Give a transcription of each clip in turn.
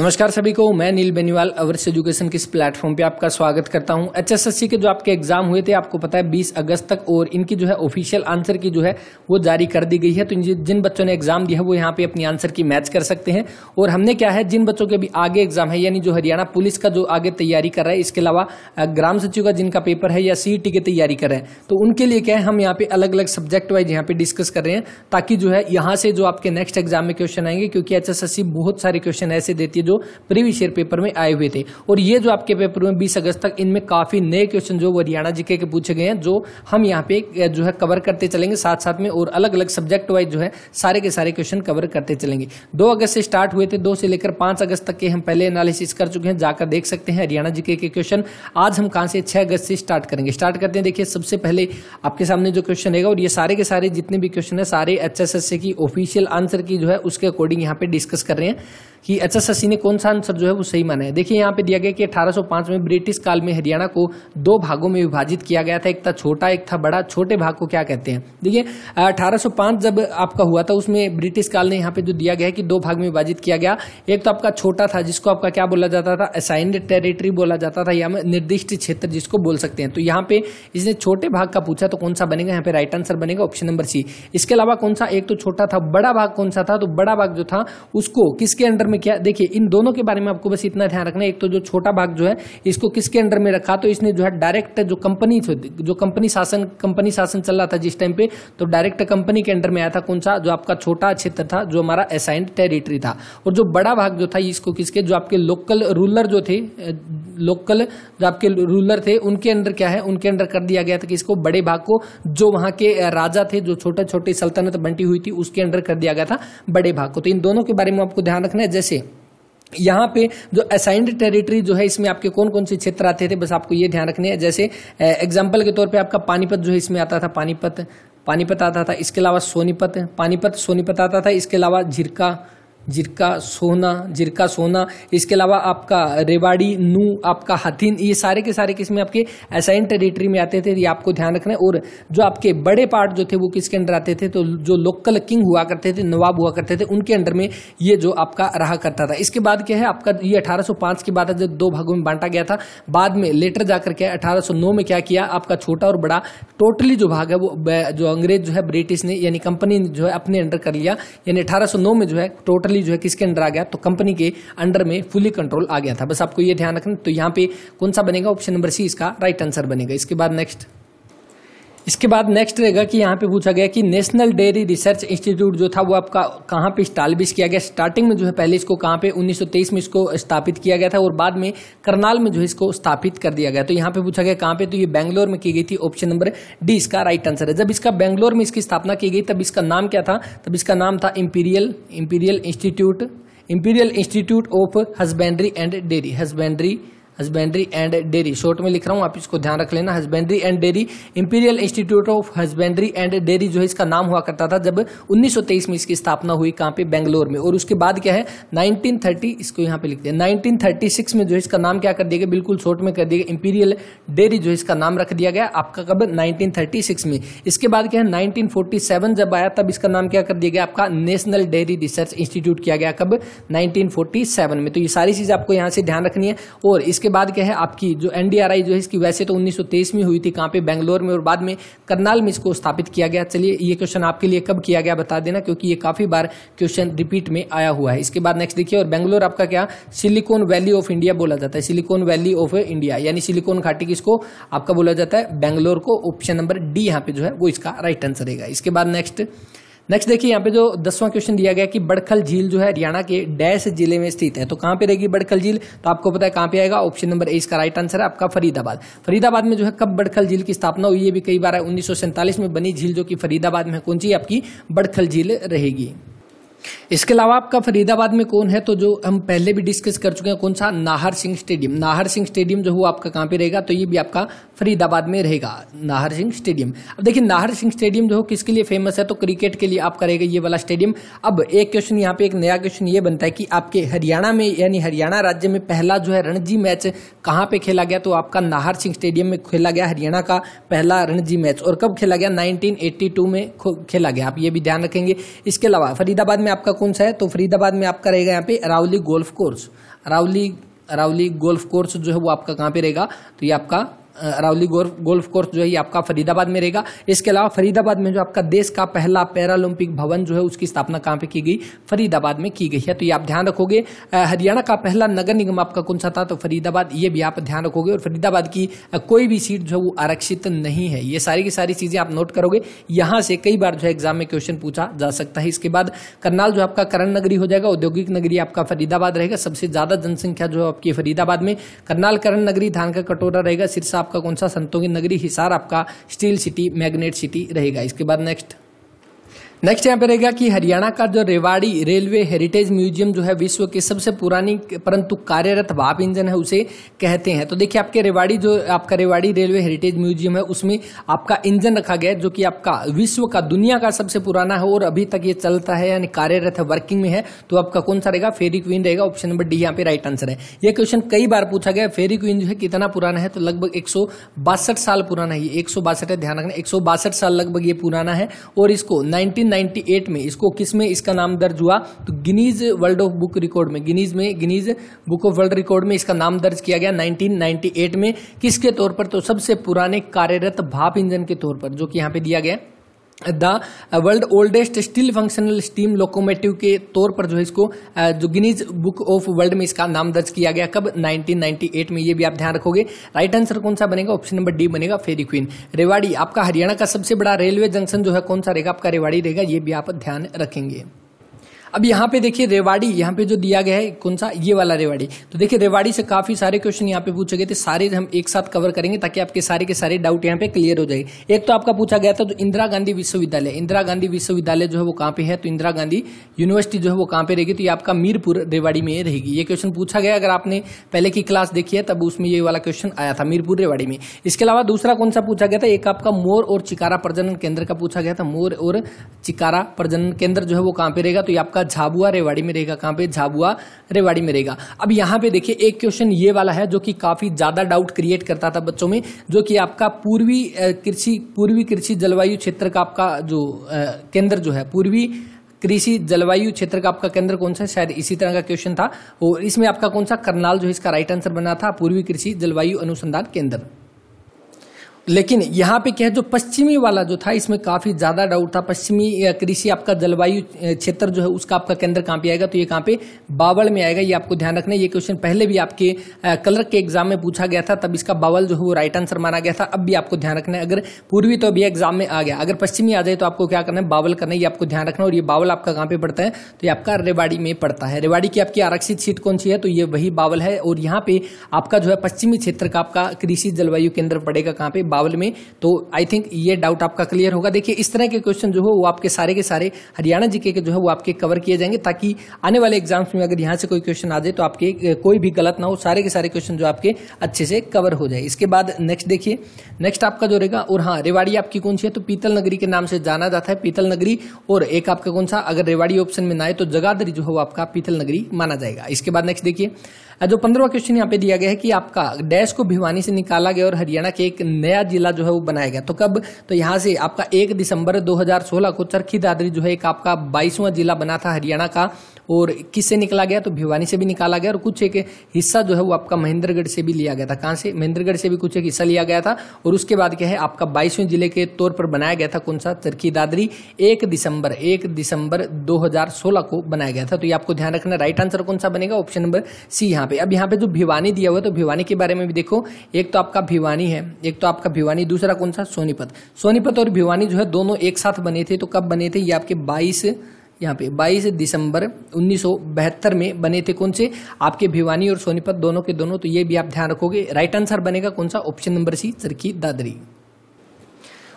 नमस्कार सभी को मैं नील बेनीवाल अवर्स एजुकेशन के इस प्लेटफॉर्म पे आपका स्वागत करता हूं एचएसएससी के जो आपके एग्जाम हुए थे आपको पता है 20 अगस्त तक और इनकी जो है ऑफिशियल आंसर की जो है वो जारी कर दी गई है तो जिन बच्चों ने एग्जाम दिया है वो यहाँ पे अपनी आंसर की मैच कर सकते हैं और हमने क्या है जिन बच्चों के अभी आगे एग्जाम है यानी जो हरियाणा पुलिस का जो आगे तैयारी कर रहा है इसके अलावा ग्राम सचिव का जिनका पेपर है या सीईटी e की तैयारी कर रहे हैं तो उनके लिए क्या है हम यहाँ पे अलग अलग सब्जेक्ट वाइज यहाँ पे डिस्कस कर रहे हैं ताकि जो है यहाँ से जो आपके नेक्स्ट एग्जाम में क्वेश्चन आएंगे क्योंकि एच बहुत सारे क्वेश्चन ऐसे देती है जो प्रीवियस ईयर पेपर में आए हुए थे और ये जो आपके पेपर में बीस अगस्त तक इनमें काफ़ी नए क्वेश्चन जो हरियाणा जीके के पूछे गए हैं जो हम यहाँ पे जो है कवर करते चलेंगे साथ साथ में और अलग अलग सब्जेक्ट वाइज जो है सारे के सारे क्वेश्चन कवर करते चलेंगे दो अगस्त से स्टार्ट हुए थे दो से लेकर पांच अगस्त तक के हम पहले एनालिसिस कर चुके हैं जाकर देख सकते हैं हरियाणा जीके के क्वेश्चन आज हम कहां से छह अगस्त से स्टार्ट करेंगे स्टार्ट करते हैं देखिए सबसे पहले आपके सामने जो क्वेश्चन है और ये सारे के सारे जितने भी क्वेश्चन है सारे एच की ऑफिशियल आंसर की जो है उसके अकॉर्डिंग यहाँ पे डिस्कस कर रहे हैं कि एच एस एस ने कौन सा आंसर जो है वो सही माना है देखिए यहाँ पे दिया गया कि 1805 में ब्रिटिश काल में हरियाणा को दो भागों में विभाजित किया गया था एक था छोटा एक था बड़ा छोटे भाग को क्या कहते हैं देखिए 1805 जब आपका हुआ था उसमें ब्रिटिश काल ने यहाँ पे जो दिया गया है कि दो भाग में विभाजित किया गया एक तो आपका छोटा था जिसको आपका क्या बोला जाता था असाइंड टेरिटरी बोला जाता था या निर्दिष्ट क्षेत्र जिसको बोल सकते हैं तो यहाँ पे इसने छोटे भाग का पूछा तो कौन सा बनेगा यहाँ पे राइट आंसर बनेगा ऑप्शन नंबर सी इसके अलावा कौन सा एक तो छोटा था बड़ा भाग कौन सा था तो बड़ा भाग जो था उसको किसके अंडर अंडर में क्या देखिए इन दोनों के बारे में आपको बस इतना ध्यान रखना है एक तो जो छोटा भाग जो है इसको किसके अंडर में रखा तो इसने जो है डायरेक्ट जो कंपनी जो कंपनी शासन कंपनी शासन चल रहा था जिस टाइम पे तो डायरेक्ट कंपनी के अंडर में आया था कौन सा जो आपका छोटा क्षेत्र था जो हमारा असाइंड टेरिटरी था और जो बड़ा भाग जो था इसको किसके जो आपके लोकल रूलर जो थे लोकल जो आपके रूलर थे उनके अंडर क्या है उनके अंडर कर दिया गया था कि इसको बड़े भाग को जो वहां के राजा थे जो छोटे छोटे सल्तनत बंटी हुई थी उसके अंडर कर दिया गया था बड़े भाग को तो इन दोनों के बारे में आपको ध्यान रखना है जैसे यहाँ पे जो असाइंड टेरिटरी जो है इसमें आपके कौन कौन से क्षेत्र आते थे बस आपको ये ध्यान रखने हैं जैसे एग्जाम्पल के तौर पे आपका पानीपत जो है इसमें आता था पानीपत पानीपत आता था इसके अलावा सोनीपत पानीपत सोनीपत आता था इसके अलावा झिरका जिरका सोना जिरका सोना इसके अलावा आपका रेवाड़ी नू आपका हथिन ये सारे के सारे किस्में आपके असाइन टेरिटरी में आते थे ये आपको ध्यान रखना है और जो आपके बड़े पार्ट जो थे वो किसके अंडर आते थे तो जो लोकल किंग हुआ करते थे नवाब हुआ करते थे उनके अंडर में ये जो आपका रहा करता था इसके बाद क्या है आपका ये की के बाद जो दो भागों में बांटा गया था बाद में लेटर जाकर के अठारह में क्या किया आपका छोटा और बड़ा टोटली जो भाग है वो जो अंग्रेज जो है ब्रिटिश ने यानी कंपनी ने जो है अपने अंडर कर लिया यानी अठारह में जो है टोटली टोटली जो है किसके अंडर आ गया तो कंपनी के अंडर में फुली कंट्रोल आ गया था बस आपको यह ध्यान रखना तो यहां पे कौन सा बनेगा ऑप्शन नंबर सी इसका राइट आंसर बनेगा इसके बाद नेक्स्ट इसके बाद नेक्स्ट रहेगा कि यहाँ पे पूछा गया कि नेशनल डेयरी रिसर्च इंस्टीट्यूट जो था वो आपका कहाँ पे स्टाब्लिश किया गया स्टार्टिंग में जो है पहले इसको कहाँ पे 1923 में इसको स्थापित किया गया था और बाद में करनाल में जो है इसको स्थापित कर दिया गया तो यहाँ पे पूछा गया कहाँ पे तो ये बैंगलोर में की गई थी ऑप्शन नंबर डी इसका राइट आंसर है जब इसका बैंगलोर में इसकी स्थापना की गई तब इसका नाम क्या था तब इसका नाम था imperial imperial institute imperial institute of husbandry and dairy husbandry husbandry and dairy short में लिख रहा हूँ आप इसको ध्यान रख लेना husbandry and dairy imperial institute of husbandry and dairy जो है इसका नाम हुआ करता था जब 1923 में इसकी स्थापना हुई कहाँ पे बेंगलोर में और उसके बाद क्या है 1930 इसको यहाँ पे लिख दिया 1936 में जो है इसका नाम क्या कर दिया गया बिल्कुल शॉर्ट में कर दिया गया इंपीरियल डेयरी जो है इसका नाम रख दिया गया आपका कब नाइनटीन में इसके बाद क्या है नाइनटीन जब आया तब इसका नाम क्या कर दिया गया आपका नेशनल डेयरी रिसर्च इंस्टीट्यूट किया गया कब नाइनटीन में तो ये सारी चीज़ आपको यहाँ से ध्यान रखनी है और इसके उसके बाद क्या है आपकी जो एनडीआरआई जो है इसकी वैसे तो 1923 में हुई थी कहाँ पे बैंगलोर में और बाद में करनाल में इसको स्थापित किया गया चलिए ये क्वेश्चन आपके लिए कब किया गया बता देना क्योंकि ये काफ़ी बार क्वेश्चन रिपीट में आया हुआ है इसके बाद नेक्स्ट देखिए और बैंगलोर आपका क्या सिलिकॉन वैली ऑफ इंडिया बोला जाता है सिलिकॉन वैली ऑफ इंडिया यानी सिलिकॉन घाटी किसको आपका बोला जाता है बैंगलोर को ऑप्शन नंबर डी यहाँ पे जो है वो इसका राइट आंसर रहेगा इसके बाद नेक्स्ट नेक्स्ट देखिए यहाँ पे जो दसवां क्वेश्चन दिया गया कि बड़खल झील जो है हरियाणा के डैश जिले में स्थित है तो कहाँ पे रहेगी बड़खल झील तो आपको पता है कहाँ पे आएगा ऑप्शन नंबर ए इसका राइट आंसर है आपका फरीदाबाद फरीदाबाद में जो है कब बड़खल झील की स्थापना हुई ये भी कई बार है उन्नीस में बनी झील जो कि फरीदाबाद में कौन सी आपकी बड़खल झील रहेगी इसके अलावा आपका फरीदाबाद में कौन है तो जो हम पहले भी डिस्कस कर चुके हैं कौन सा नाहर सिंह स्टेडियम नाहर सिंह स्टेडियम जो हुआ आपका कहाँ पे रहेगा तो ये भी आपका फरीदाबाद में रहेगा नाहर सिंह स्टेडियम अब देखिए नाहर सिंह स्टेडियम जो हो किसके लिए फेमस है तो क्रिकेट के लिए आपका रहेगा ये वाला स्टेडियम अब एक क्वेश्चन यहाँ पे एक नया क्वेश्चन ये बनता है कि आपके हरियाणा में यानी हरियाणा राज्य में पहला जो है रणजी मैच कहाँ पे खेला गया तो आपका नाहर सिंह स्टेडियम में खेला गया हरियाणा का पहला रणजी मैच और कब खेला गया नाइनटीन में खेला गया आप ये भी ध्यान रखेंगे इसके अलावा फरीदाबाद में आपका सरकुंस है तो फरीदाबाद में आपका रहेगा यहाँ पे रावली golf course Aravalli Aravalli golf course जो है वो आपका कहाँ पे रहेगा तो ये आपका अरावली गोल्फ कोर्स जो है आपका फरीदाबाद में रहेगा इसके अलावा फरीदाबाद में जो आपका देश का पहला पैरालंपिक भवन जो है उसकी स्थापना कहाँ पे की गई फरीदाबाद में की गई है तो ये आप ध्यान रखोगे हरियाणा का पहला नगर निगम आपका कौन सा था तो फरीदाबाद ये भी आप ध्यान रखोगे और फरीदाबाद की कोई भी सीट जो है वो आरक्षित नहीं है ये सारी की सारी चीज़ें आप नोट करोगे यहाँ से कई बार जो है एग्जाम में क्वेश्चन पूछा जा सकता है इसके बाद करनाल जो आपका करण नगरी हो जाएगा औद्योगिक नगरी आपका फरीदाबाद रहेगा सबसे ज़्यादा जनसंख्या जो है आपकी फरीदाबाद में करनाल करण नगरी धान का कटोरा रहेगा सिरसा आपका कौन सा संतों की नगरी हिसार आपका स्टील सिटी मैग्नेट सिटी रहेगा इसके बाद नेक्स्ट नेक्स्ट यहाँ पे रहेगा कि हरियाणा का जो रेवाड़ी रेलवे हेरिटेज म्यूजियम जो है विश्व की सबसे पुरानी परंतु कार्यरत भाप इंजन है उसे कहते हैं तो देखिए आपके रेवाड़ी जो आपका रेवाड़ी रेलवे हेरिटेज म्यूजियम है उसमें आपका इंजन रखा गया है जो कि आपका विश्व का दुनिया का सबसे पुराना है और अभी तक ये चलता है यानी कार्यरत है वर्किंग में है तो आपका कौन सा रहेगा फेरी क्वीन रहेगा ऑप्शन नंबर डी यहाँ पे राइट आंसर है यह क्वेश्चन कई बार पूछा गया फेरी क्वीन जो है कितना पुराना है तो लगभग एक साल पुराना है ये एक है ध्यान रखना एक साल लगभग ये पुराना है और इसको नाइनटीन 1998 में इसको किस में इसका नाम दर्ज हुआ तो Guinness world of book record में गिनीज में Guinness book of world record में इसका नाम दर्ज किया गया 1998 में किसके तौर पर तो सबसे पुराने कार्यरत भाप इंजन के तौर पर जो कि यहाँ पे दिया गया the world oldest still functional steam locomotive के तौर पर जो है इसको जो गिनीज बुक ऑफ वर्ल्ड में इसका नाम दर्ज किया गया कब 1998 में ये भी आप ध्यान रखोगे राइट आंसर कौन सा बनेगा ऑप्शन नंबर डी बनेगा फेरी क्वीन रेवाड़ी आपका हरियाणा का सबसे बड़ा रेलवे जंक्शन जो है कौन सा रहेगा आपका रेवाड़ी रहेगा ये भी आप ध्यान रखेंगे अब यहाँ पे देखिए रेवाड़ी यहाँ पे जो दिया गया है कौन सा ये वाला रेवाड़ी तो देखिए रेवाड़ी से काफी सारे क्वेश्चन यहाँ पे पूछे गए थे सारे हम एक साथ कवर करेंगे ताकि आपके सारे के सारे डाउट यहाँ पे क्लियर हो जाएगी एक तो आपका पूछा गया था तो इंदिरा गांधी विश्वविद्यालय इंदिरा गांधी विश्वविद्यालय जो है वो कहाँ पे है तो इंदिरा गांधी यूनिवर्सिटी जो है वो कहाँ पे रहेगी तो ये आपका मीरपुर रेवाड़ी में रहेगी ये क्वेश्चन पूछा गया अगर आपने पहले की क्लास देखी है तब उसमें ये वाला क्वेश्चन आया था मीरपुर रेवाड़ी में इसके अलावा दूसरा कौन सा पूछा गया था एक आपका मोर और चिकारा प्रजनन केंद्र का पूछा गया था मोर और चिकारा प्रजनन केंद्र जो है वो कहाँ पे रहेगा तो ये आपका आपका झाबुआ रेवाड़ी में रहेगा कहाँ पे झाबुआ रेवाड़ी में रहेगा अब यहाँ पे देखिए एक क्वेश्चन ये वाला है जो कि काफी ज्यादा डाउट क्रिएट करता था बच्चों में जो कि आपका पूर्वी कृषि पूर्वी कृषि जलवायु क्षेत्र का आपका जो केंद्र जो है पूर्वी कृषि जलवायु क्षेत्र का आपका केंद्र कौन सा है शायद इसी तरह का क्वेश्चन था और इसमें आपका कौन सा करनाल जो इसका राइट आंसर बना था पूर्वी कृषि जलवायु अनुसंधान केंद्र लेकिन यहाँ पे क्या है जो पश्चिमी वाला जो था इसमें काफी ज्यादा डाउट था पश्चिमी कृषि आपका जलवायु क्षेत्र जो है उसका आपका केंद्र कहाँ पे आएगा तो ये कहाँ पे बावल में आएगा ये आपको ध्यान रखना ये क्वेश्चन पहले भी आपके कलर के एग्जाम में पूछा गया था तब इसका बावल जो है वो राइट आंसर माना गया था अब भी आपको ध्यान रखना है अगर पूर्वी तो अभी एग्जाम में आ गया अगर पश्चिमी आ जाए तो आपको क्या करना है बावल करना है ये आपको ध्यान रखना और ये बावल आपका कहाँ पे पड़ता है तो ये आपका रेवाड़ी में पड़ता है रेवाड़ी की आपकी आरक्षित सीट कौन सी है तो ये वही बावल है और यहाँ पे आपका जो है पश्चिमी क्षेत्र का आपका कृषि जलवायु केंद्र पड़ेगा कहाँ पे मुकाबले में तो आई थिंक ये डाउट आपका क्लियर होगा देखिए इस तरह के क्वेश्चन जो हो वो आपके सारे के सारे हरियाणा जीके के जो है वो आपके कवर किए जाएंगे ताकि आने वाले एग्जाम्स में अगर यहाँ से कोई क्वेश्चन आ जाए तो आपके कोई भी गलत ना हो सारे के सारे क्वेश्चन जो आपके अच्छे से कवर हो जाए इसके बाद नेक्स्ट देखिए नेक्स्ट आपका जो रहेगा और हाँ रेवाड़ी आपकी कौन सी है तो पीतल नगरी के नाम से जाना जाता है पीतल नगरी और एक आपका कौन सा अगर रेवाड़ी ऑप्शन में ना आए तो जगाधरी जो है वो आपका पीतल नगरी माना जाएगा इसके बाद नेक्स्ट देखिए जो पंद्रवा क्वेश्चन यहाँ पे दिया गया है कि आपका डैश को भिवानी से निकाला गया और हरियाणा के एक नया जिला जो है वो बनाया गया तो कब तो यहाँ से आपका एक दिसंबर 2016 को चरखी दादरी जो है एक आपका बाईसवां जिला बना था हरियाणा का और किससे निकाला गया तो भिवानी से भी निकाला गया और कुछ एक हिस्सा जो है वो आपका महेंद्रगढ़ से भी लिया गया था कहाँ से महेंद्रगढ़ से भी कुछ एक हिस्सा लिया गया था और उसके बाद क्या है आपका बाईसवें जिले के तौर पर बनाया गया था कौन सा चरखी दादरी एक दिसंबर एक दिसंबर दो को बनाया गया था तो ये आपको ध्यान रखना राइट आंसर कौन सा बनेगा ऑप्शन नंबर सी यहाँ यहाँ पे अब यहाँ पे जो भिवानी दिया हुआ है तो भिवानी के बारे में भी देखो एक तो आपका भिवानी है एक तो आपका भिवानी दूसरा कौन सा सोनीपत सोनीपत और भिवानी जो है दोनों एक साथ बने थे तो कब बने थे ये आपके बाईस यहाँ पे 22 दिसंबर उन्नीस में बने थे कौन से आपके भिवानी और सोनीपत दोनों के दोनों तो ये भी आप ध्यान रखोगे राइट आंसर बनेगा कौन सा option number C Charkhi Dadri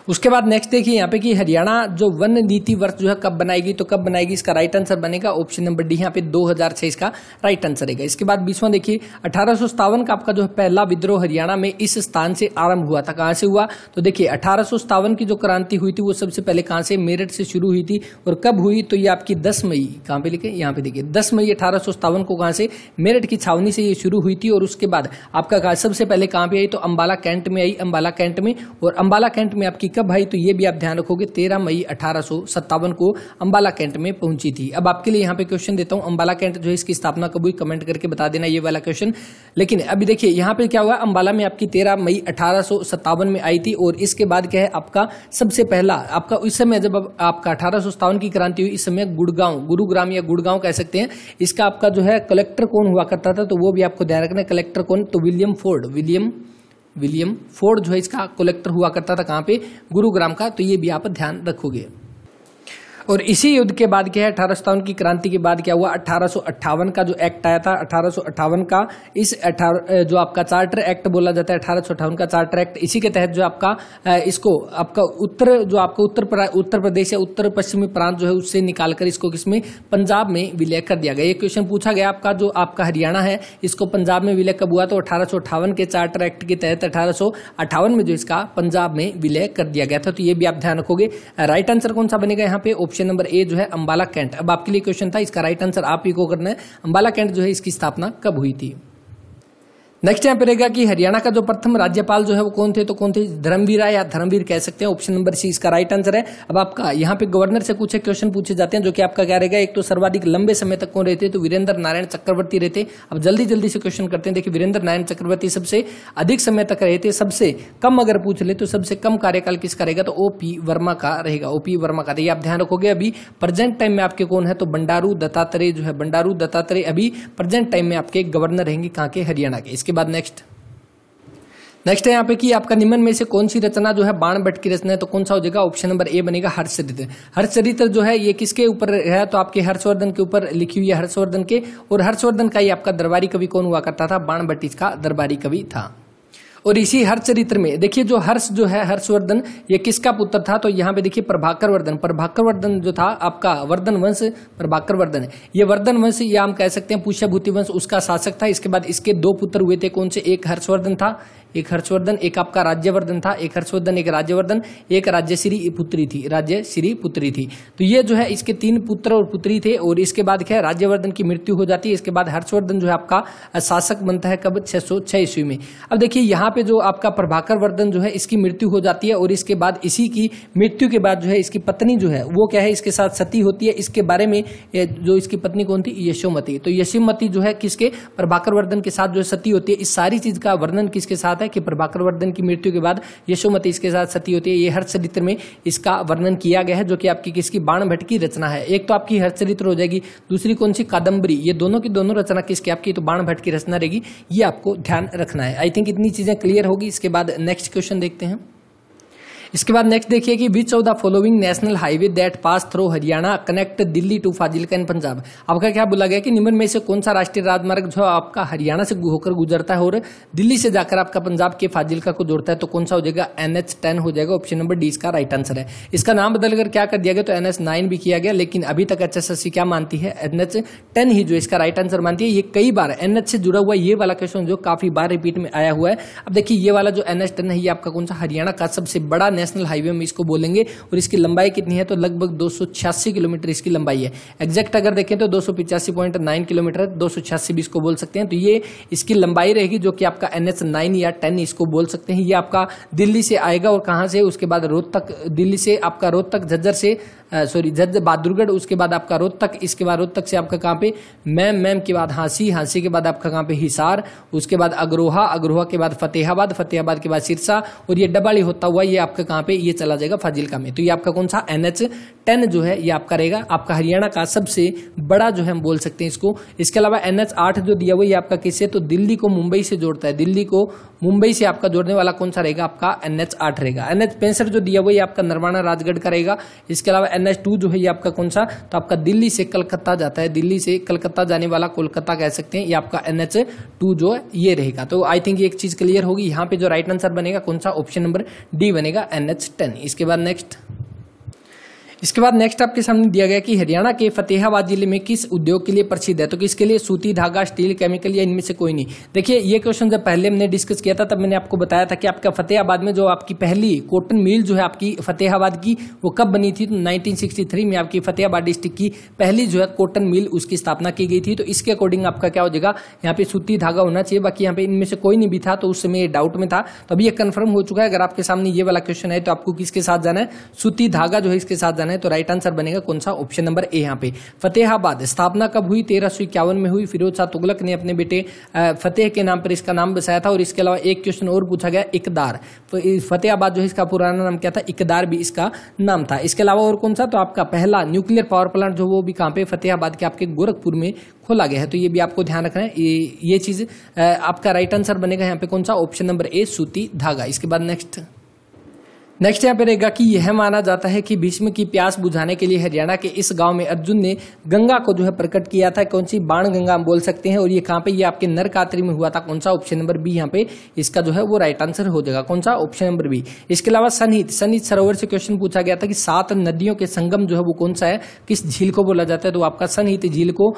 उसके बाद नेक्स्ट देखिए यहाँ पे कि हरियाणा जो वन नीति वर्ष जो है कब बनाएगी तो कब बनाएगी इसका राइट आंसर बनेगा ऑप्शन नंबर डी यहाँ पे 2006 इसका राइट आंसर रहेगा इसके बाद बीसवां देखिए अठारह का आपका जो है पहला विद्रोह हरियाणा में इस स्थान से आरंभ हुआ था कहाँ से हुआ तो देखिए अठारह की जो क्रांति हुई थी वो सबसे पहले कहाँ से मेरठ से शुरू हुई थी और कब हुई तो ये आपकी दस मई कहाँ पर लिखे यहाँ पे देखिए दस मई अठारह को कहाँ से मेरठ की छावनी से ये शुरू हुई थी और उसके बाद आपका सबसे पहले कहाँ पे आई तो अम्बाला कैंट में आई अम्बाला कैंट में और अम्बाला कैंट में आपकी मीका भाई तो ये भी आप ध्यान रखोगे तेरह मई अठारह को अंबाला कैंट में पहुंची थी अब आपके लिए यहाँ पे क्वेश्चन देता हूँ अंबाला कैंट जो है इसकी स्थापना कब हुई कमेंट करके बता देना ये वाला क्वेश्चन लेकिन अभी देखिए यहाँ पे क्या हुआ अंबाला में आपकी तेरह मई अठारह में आई थी और इसके बाद क्या है आपका सबसे पहला आपका उस समय जब आपका अठारह की क्रांति हुई इस समय गुड़गांव गुरुग्राम या गुड़गांव कह सकते हैं इसका आपका जो है कलेक्टर कौन हुआ करता था तो वो भी आपको ध्यान रखना कलेक्टर कौन तो William Ford William William Ford जो है इसका कलेक्टर हुआ करता था कहाँ पे गुरुग्राम का तो ये भी आप ध्यान रखोगे और इसी युद्ध के बाद क्या है अठारह की क्रांति के बाद क्या हुआ अठारह का जो एक्ट आया था अठारह का इस जो आपका चार्टर एक्ट बोला जाता है अठारह का चार्टर एक्ट इसी के तहत जो आपका इसको आपका उत्तर जो आपका उत्तर उत्तर प्रदेश या उत्तर पश्चिमी प्रांत जो है उससे निकालकर इसको किसमें पंजाब में विलय कर दिया गया ये क्वेश्चन पूछा गया आपका जो आपका हरियाणा है इसको पंजाब में विलय कब हुआ तो अठारह के चार्टर एक्ट के तहत अठारह में जो इसका पंजाब में विलय कर दिया गया था तो ये भी आप ध्यान रखोगे राइट आंसर कौन सा बनेगा यहाँ पे ऑप्शन क्वेश्चन नंबर ए जो है अंबाला कैंट अब आपके लिए क्वेश्चन था इसका राइट आंसर आप ही को करना है अंबाला कैंट जो है इसकी स्थापना कब हुई थी नेक्स्ट यहाँ पे रहेगा कि हरियाणा का जो प्रथम राज्यपाल जो है वो कौन थे तो कौन थे राय या धर्मवीर कह सकते हैं ऑप्शन नंबर सी इसका राइट आंसर है अब आपका यहाँ पे गवर्नर से कुछ क्वेश्चन पूछे जाते हैं जो कि आपका क्या रहेगा एक तो सर्वाधिक लंबे समय तक कौन रहते तो वीरेंद्र नारायण चक्रवर्ती रहते अब जल्दी जल्दी से क्वेश्चन करते हैं देखिए वीरेंद्र नारायण चक्रवर्ती सबसे अधिक समय तक रहते सबसे कम अगर पूछ ले तो सबसे कम कार्यकाल किसका रहेगा तो ओ वर्मा का रहेगा ओ वर्मा का तो आप ध्यान रखोगे अभी प्रेजेंट टाइम में आपके कौन है तो बंडारू दत्तात्रेय जो है बंडारू दत्तात्रेय अभी प्रेजेंट टाइम में आपके गवर्नर रहेंगे कहाँ के हरियाणा के इसके उसके बाद नेक्स्ट नेक्स्ट है यहाँ पे कि आपका निम्न में से कौन सी रचना जो है बाणभट्ट की रचना है तो कौन सा हो जाएगा ऑप्शन नंबर ए बनेगा हर्षचरित्र हर्षचरित्र जो है ये किसके ऊपर है तो आपके हर्षवर्धन के ऊपर लिखी हुई है हर्षवर्धन के और हर्षवर्धन का ही आपका दरबारी कवि कौन हुआ करता था बाणभट्ट इसका दरबारी कवि था और इसी चरित्र में देखिए जो हर्ष जो है हर्षवर्धन ये किसका पुत्र था तो यहाँ पे देखिए प्रभाकर वर्धन प्रभाकर वर्धन जो था आपका वर्धन वंश प्रभाकर वर्धन ये वर्धन वंश या हम कह सकते हैं पूष्य भूति वंश उसका शासक था इसके बाद इसके दो पुत्र हुए थे कौन से एक हर्षवर्धन था एक हर्षवर्धन एक आपका राज्यवर्धन था एक हर्षवर्धन एक राज्यवर्धन एक राज्यश्री पुत्री थी राज्यश्री पुत्री थी तो ये जो है इसके तीन पुत्र और पुत्री थे और इसके बाद क्या है राज्यवर्धन की मृत्यु हो जाती है इसके बाद हर्षवर्धन जो है आपका शासक बनता है कब छह सौ छह ईस्वी में अब देखिए यहाँ पे जो आपका प्रभाकर वर्धन जो है इसकी मृत्यु हो जाती है और इसके बाद इसी की मृत्यु के बाद जो है इसकी पत्नी जो है वो क्या है इसके साथ सती होती है इसके बारे में जो इसकी पत्नी कौन थी यशोमती तो यशोमती जो है किसके प्रभाकर वर्धन के साथ जो सती होती है इस सारी चीज का वर्णन किसके साथ है कि प्रभाकर वर्धन की मृत्यु के बाद यशोमती इसके साथ सती होती है ये हर्षचरित्र में इसका वर्णन किया गया है जो कि आपकी किसकी बाण भट्ट की रचना है एक तो आपकी हर्षचरित्र हो जाएगी दूसरी कौन सी कादम्बरी ये दोनों की दोनों रचना किसकी आपकी तो बाण भट्ट की रचना रहेगी ये आपको ध्यान रखना है आई थिंक इतनी चीजें क्लियर होगी इसके बाद नेक्स्ट क्वेश्चन देखते हैं इसके बाद नेक्स्ट देखिए कि which of the following national highway that pass through Haryana connect Delhi to Fazilka in Punjab आपका क्या बोला गया कि निम्न में से कौन सा राष्ट्रीय राजमार्ग जो आपका हरियाणा से होकर गुजरता है और दिल्ली से जाकर आपका पंजाब के फाजिलका को जोड़ता है तो कौन सा हो जाएगा एन एच टेन हो जाएगा ऑप्शन नंबर डी इसका राइट आंसर है इसका नाम बदलकर क्या कर दिया गया तो एन एच नाइन भी किया गया लेकिन अभी तक एच एस एस सी क्या मानती है एन एच टेन ही जो इसका राइट आंसर मानती है ये कई बार एन एच से जुड़ा हुआ ये वाला क्वेश्चन जो काफी बार रिपीट में आया हुआ है अब देखिए ये वाला जो एन एच टेन है ये आपका कौन सा हरियाणा का सबसे बड़ा नेशनल हाईवे में इसको बोलेंगे और इसकी लंबाई कितनी है तो लगभग दो किलोमीटर इसकी लंबाई है एग्जैक्ट अगर देखें तो दो किलोमीटर है दो भी इसको बोल सकते हैं तो ये इसकी लंबाई रहेगी जो कि आपका एन एच या टेन इसको बोल सकते हैं ये आपका दिल्ली से आएगा और कहाँ से उसके बाद रोहतक दिल्ली से आपका रोहतक झज्जर से सॉरी झज्जर बहादुरगढ़ उसके बाद आपका रोहतक इसके बाद रोहतक से आपका कहाँ पे मैम मैम के बाद हांसी हांसी के बाद आपका कहाँ पे हिसार उसके बाद अग्रोहा अग्रोहा के बाद फतेहाबाद फतेहाबाद के बाद सिरसा और ये डबाली होता हुआ ये आपका कहाँ पे ये चला जाएगा फाजिलका में तो ये आपका कौन सा एन एच टेन जो है ये आपका रहेगा आपका हरियाणा का सबसे बड़ा जो है हम बोल सकते हैं इसको इसके अलावा एन एच आठ जो दिया हुआ ये आपका किससे तो दिल्ली को मुंबई से जोड़ता है दिल्ली को मुंबई से आपका जोड़ने वाला कौन सा रहेगा आपका एन एच आठ रहेगा एन एच पैंसठ जो दिया हुआ ये आपका नरवाना राजगढ़ का रहेगा इसके अलावा एन एच टू जो है ये आपका कौन सा तो आपका दिल्ली से कलकत्ता जाता है दिल्ली से कलकत्ता जाने वाला कोलकाता कह सकते हैं ये आपका एन एच टू जो है ये रहेगा तो आई थिंक एक चीज क्लियर होगी यहाँ पे जो राइट आंसर बनेगा कौन सा ऑप्शन नंबर डी बनेगा एन एन एच टेन इसके बाद नेक्स्ट इसके बाद नेक्स्ट आपके सामने दिया गया कि हरियाणा के फतेहाबाद जिले में किस उद्योग के लिए प्रसिद्ध है तो किसके लिए सूती धागा स्टील केमिकल या इनमें से कोई नहीं देखिए ये क्वेश्चन जब पहले हमने डिस्कस किया था तब मैंने आपको बताया था कि आपका फतेहाबाद में जो आपकी पहली कॉटन मिल जो है आपकी फतेहाबाद की वो कब बनी थी तो नाइनटीन में आपकी फतेहाबाद डिस्ट्रिक्ट की पहली जो है कॉटन मिल उसकी स्थापना की गई थी तो इसके अकॉर्डिंग आपका क्या हो जाएगा यहाँ पे सूती धागा होना चाहिए बाकी यहाँ पे इनमें से कोई नहीं भी था तो उस समय डाउट में था तो अभी यह कन्फर्म हो चुका है अगर आपके सामने ये वाला क्वेश्चन है तो आपको किसके साथ जाना है सूती धागा जो है इसके साथ जाना है करना है तो राइट आंसर बनेगा कौन सा ऑप्शन नंबर ए यहाँ पे फतेहाबाद स्थापना कब हुई तेरह में हुई फिरोज शाह तुगलक ने अपने बेटे फतेह के नाम पर इसका नाम बसाया था और इसके अलावा एक क्वेश्चन और पूछा गया इकदार तो फतेहाबाद जो है इसका पुराना नाम क्या था इकदार भी इसका नाम था इसके अलावा और कौन सा तो आपका पहला न्यूक्लियर पावर प्लांट जो वो भी कहाँ पे फतेहाबाद के आपके गोरखपुर में खोला गया है तो ये भी आपको ध्यान रखना है ये ये चीज़ आपका राइट आंसर बनेगा यहाँ पे कौन सा ऑप्शन नंबर ए सूती धागा इसके बाद नेक्स्ट नेक्स्ट यहाँ पे रहेगा कि यह माना जाता है कि भीष्म की प्यास बुझाने के लिए हरियाणा के इस गांव में अर्जुन ने गंगा को जो है प्रकट किया था कौन सी बाण गंगा बोल सकते हैं और ये कहाँ पे ये आपके नरकात्री में हुआ था कौन सा ऑप्शन नंबर बी यहाँ पे इसका जो है वो राइट आंसर हो जाएगा कौन सा ऑप्शन नंबर बी इसके अलावा सनहित सनहित सरोवर से क्वेश्चन पूछा गया था कि सात नदियों के संगम जो है वो कौन सा है किस झील को बोला जाता है तो आपका सनहित झील को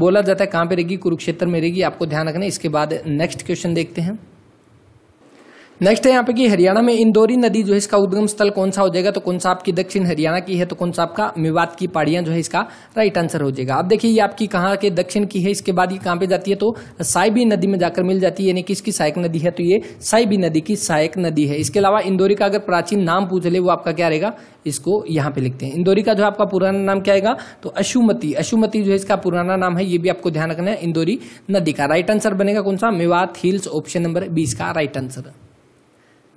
बोला जाता है कहाँ पे रहेगी कुरुक्षेत्र में रहेगी आपको ध्यान रखना इसके बाद नेक्स्ट क्वेश्चन देखते हैं नेक्स्ट है यहाँ पे कि हरियाणा में इंदौरी नदी जो है इसका उद्गम स्थल कौन सा हो जाएगा तो कौन सा आपकी दक्षिण हरियाणा की है तो कौन सा आपका मेवात की पहाड़ियां जो है इसका राइट आंसर हो जाएगा अब देखिए ये आपकी कहाँ के दक्षिण की है इसके बाद ये कहाँ पे जाती है तो साइबी नदी में जाकर मिल जाती है यानी कि इसकी सहायक नदी है तो ये साइबी नदी की सहायक नदी है इसके अलावा इंदौरी का अगर प्राचीन नाम पूछ ले वो आपका क्या रहेगा इसको यहाँ पे लिखते हैं इंदौरी का जो आपका पुराना नाम क्या आएगा तो अशुमती अशुमती जो है इसका पुराना नाम है ये भी आपको ध्यान रखना है इंदौरी नदी का राइट आंसर बनेगा कौन सा मेवात हिल्स ऑप्शन नंबर बीस का राइट आंसर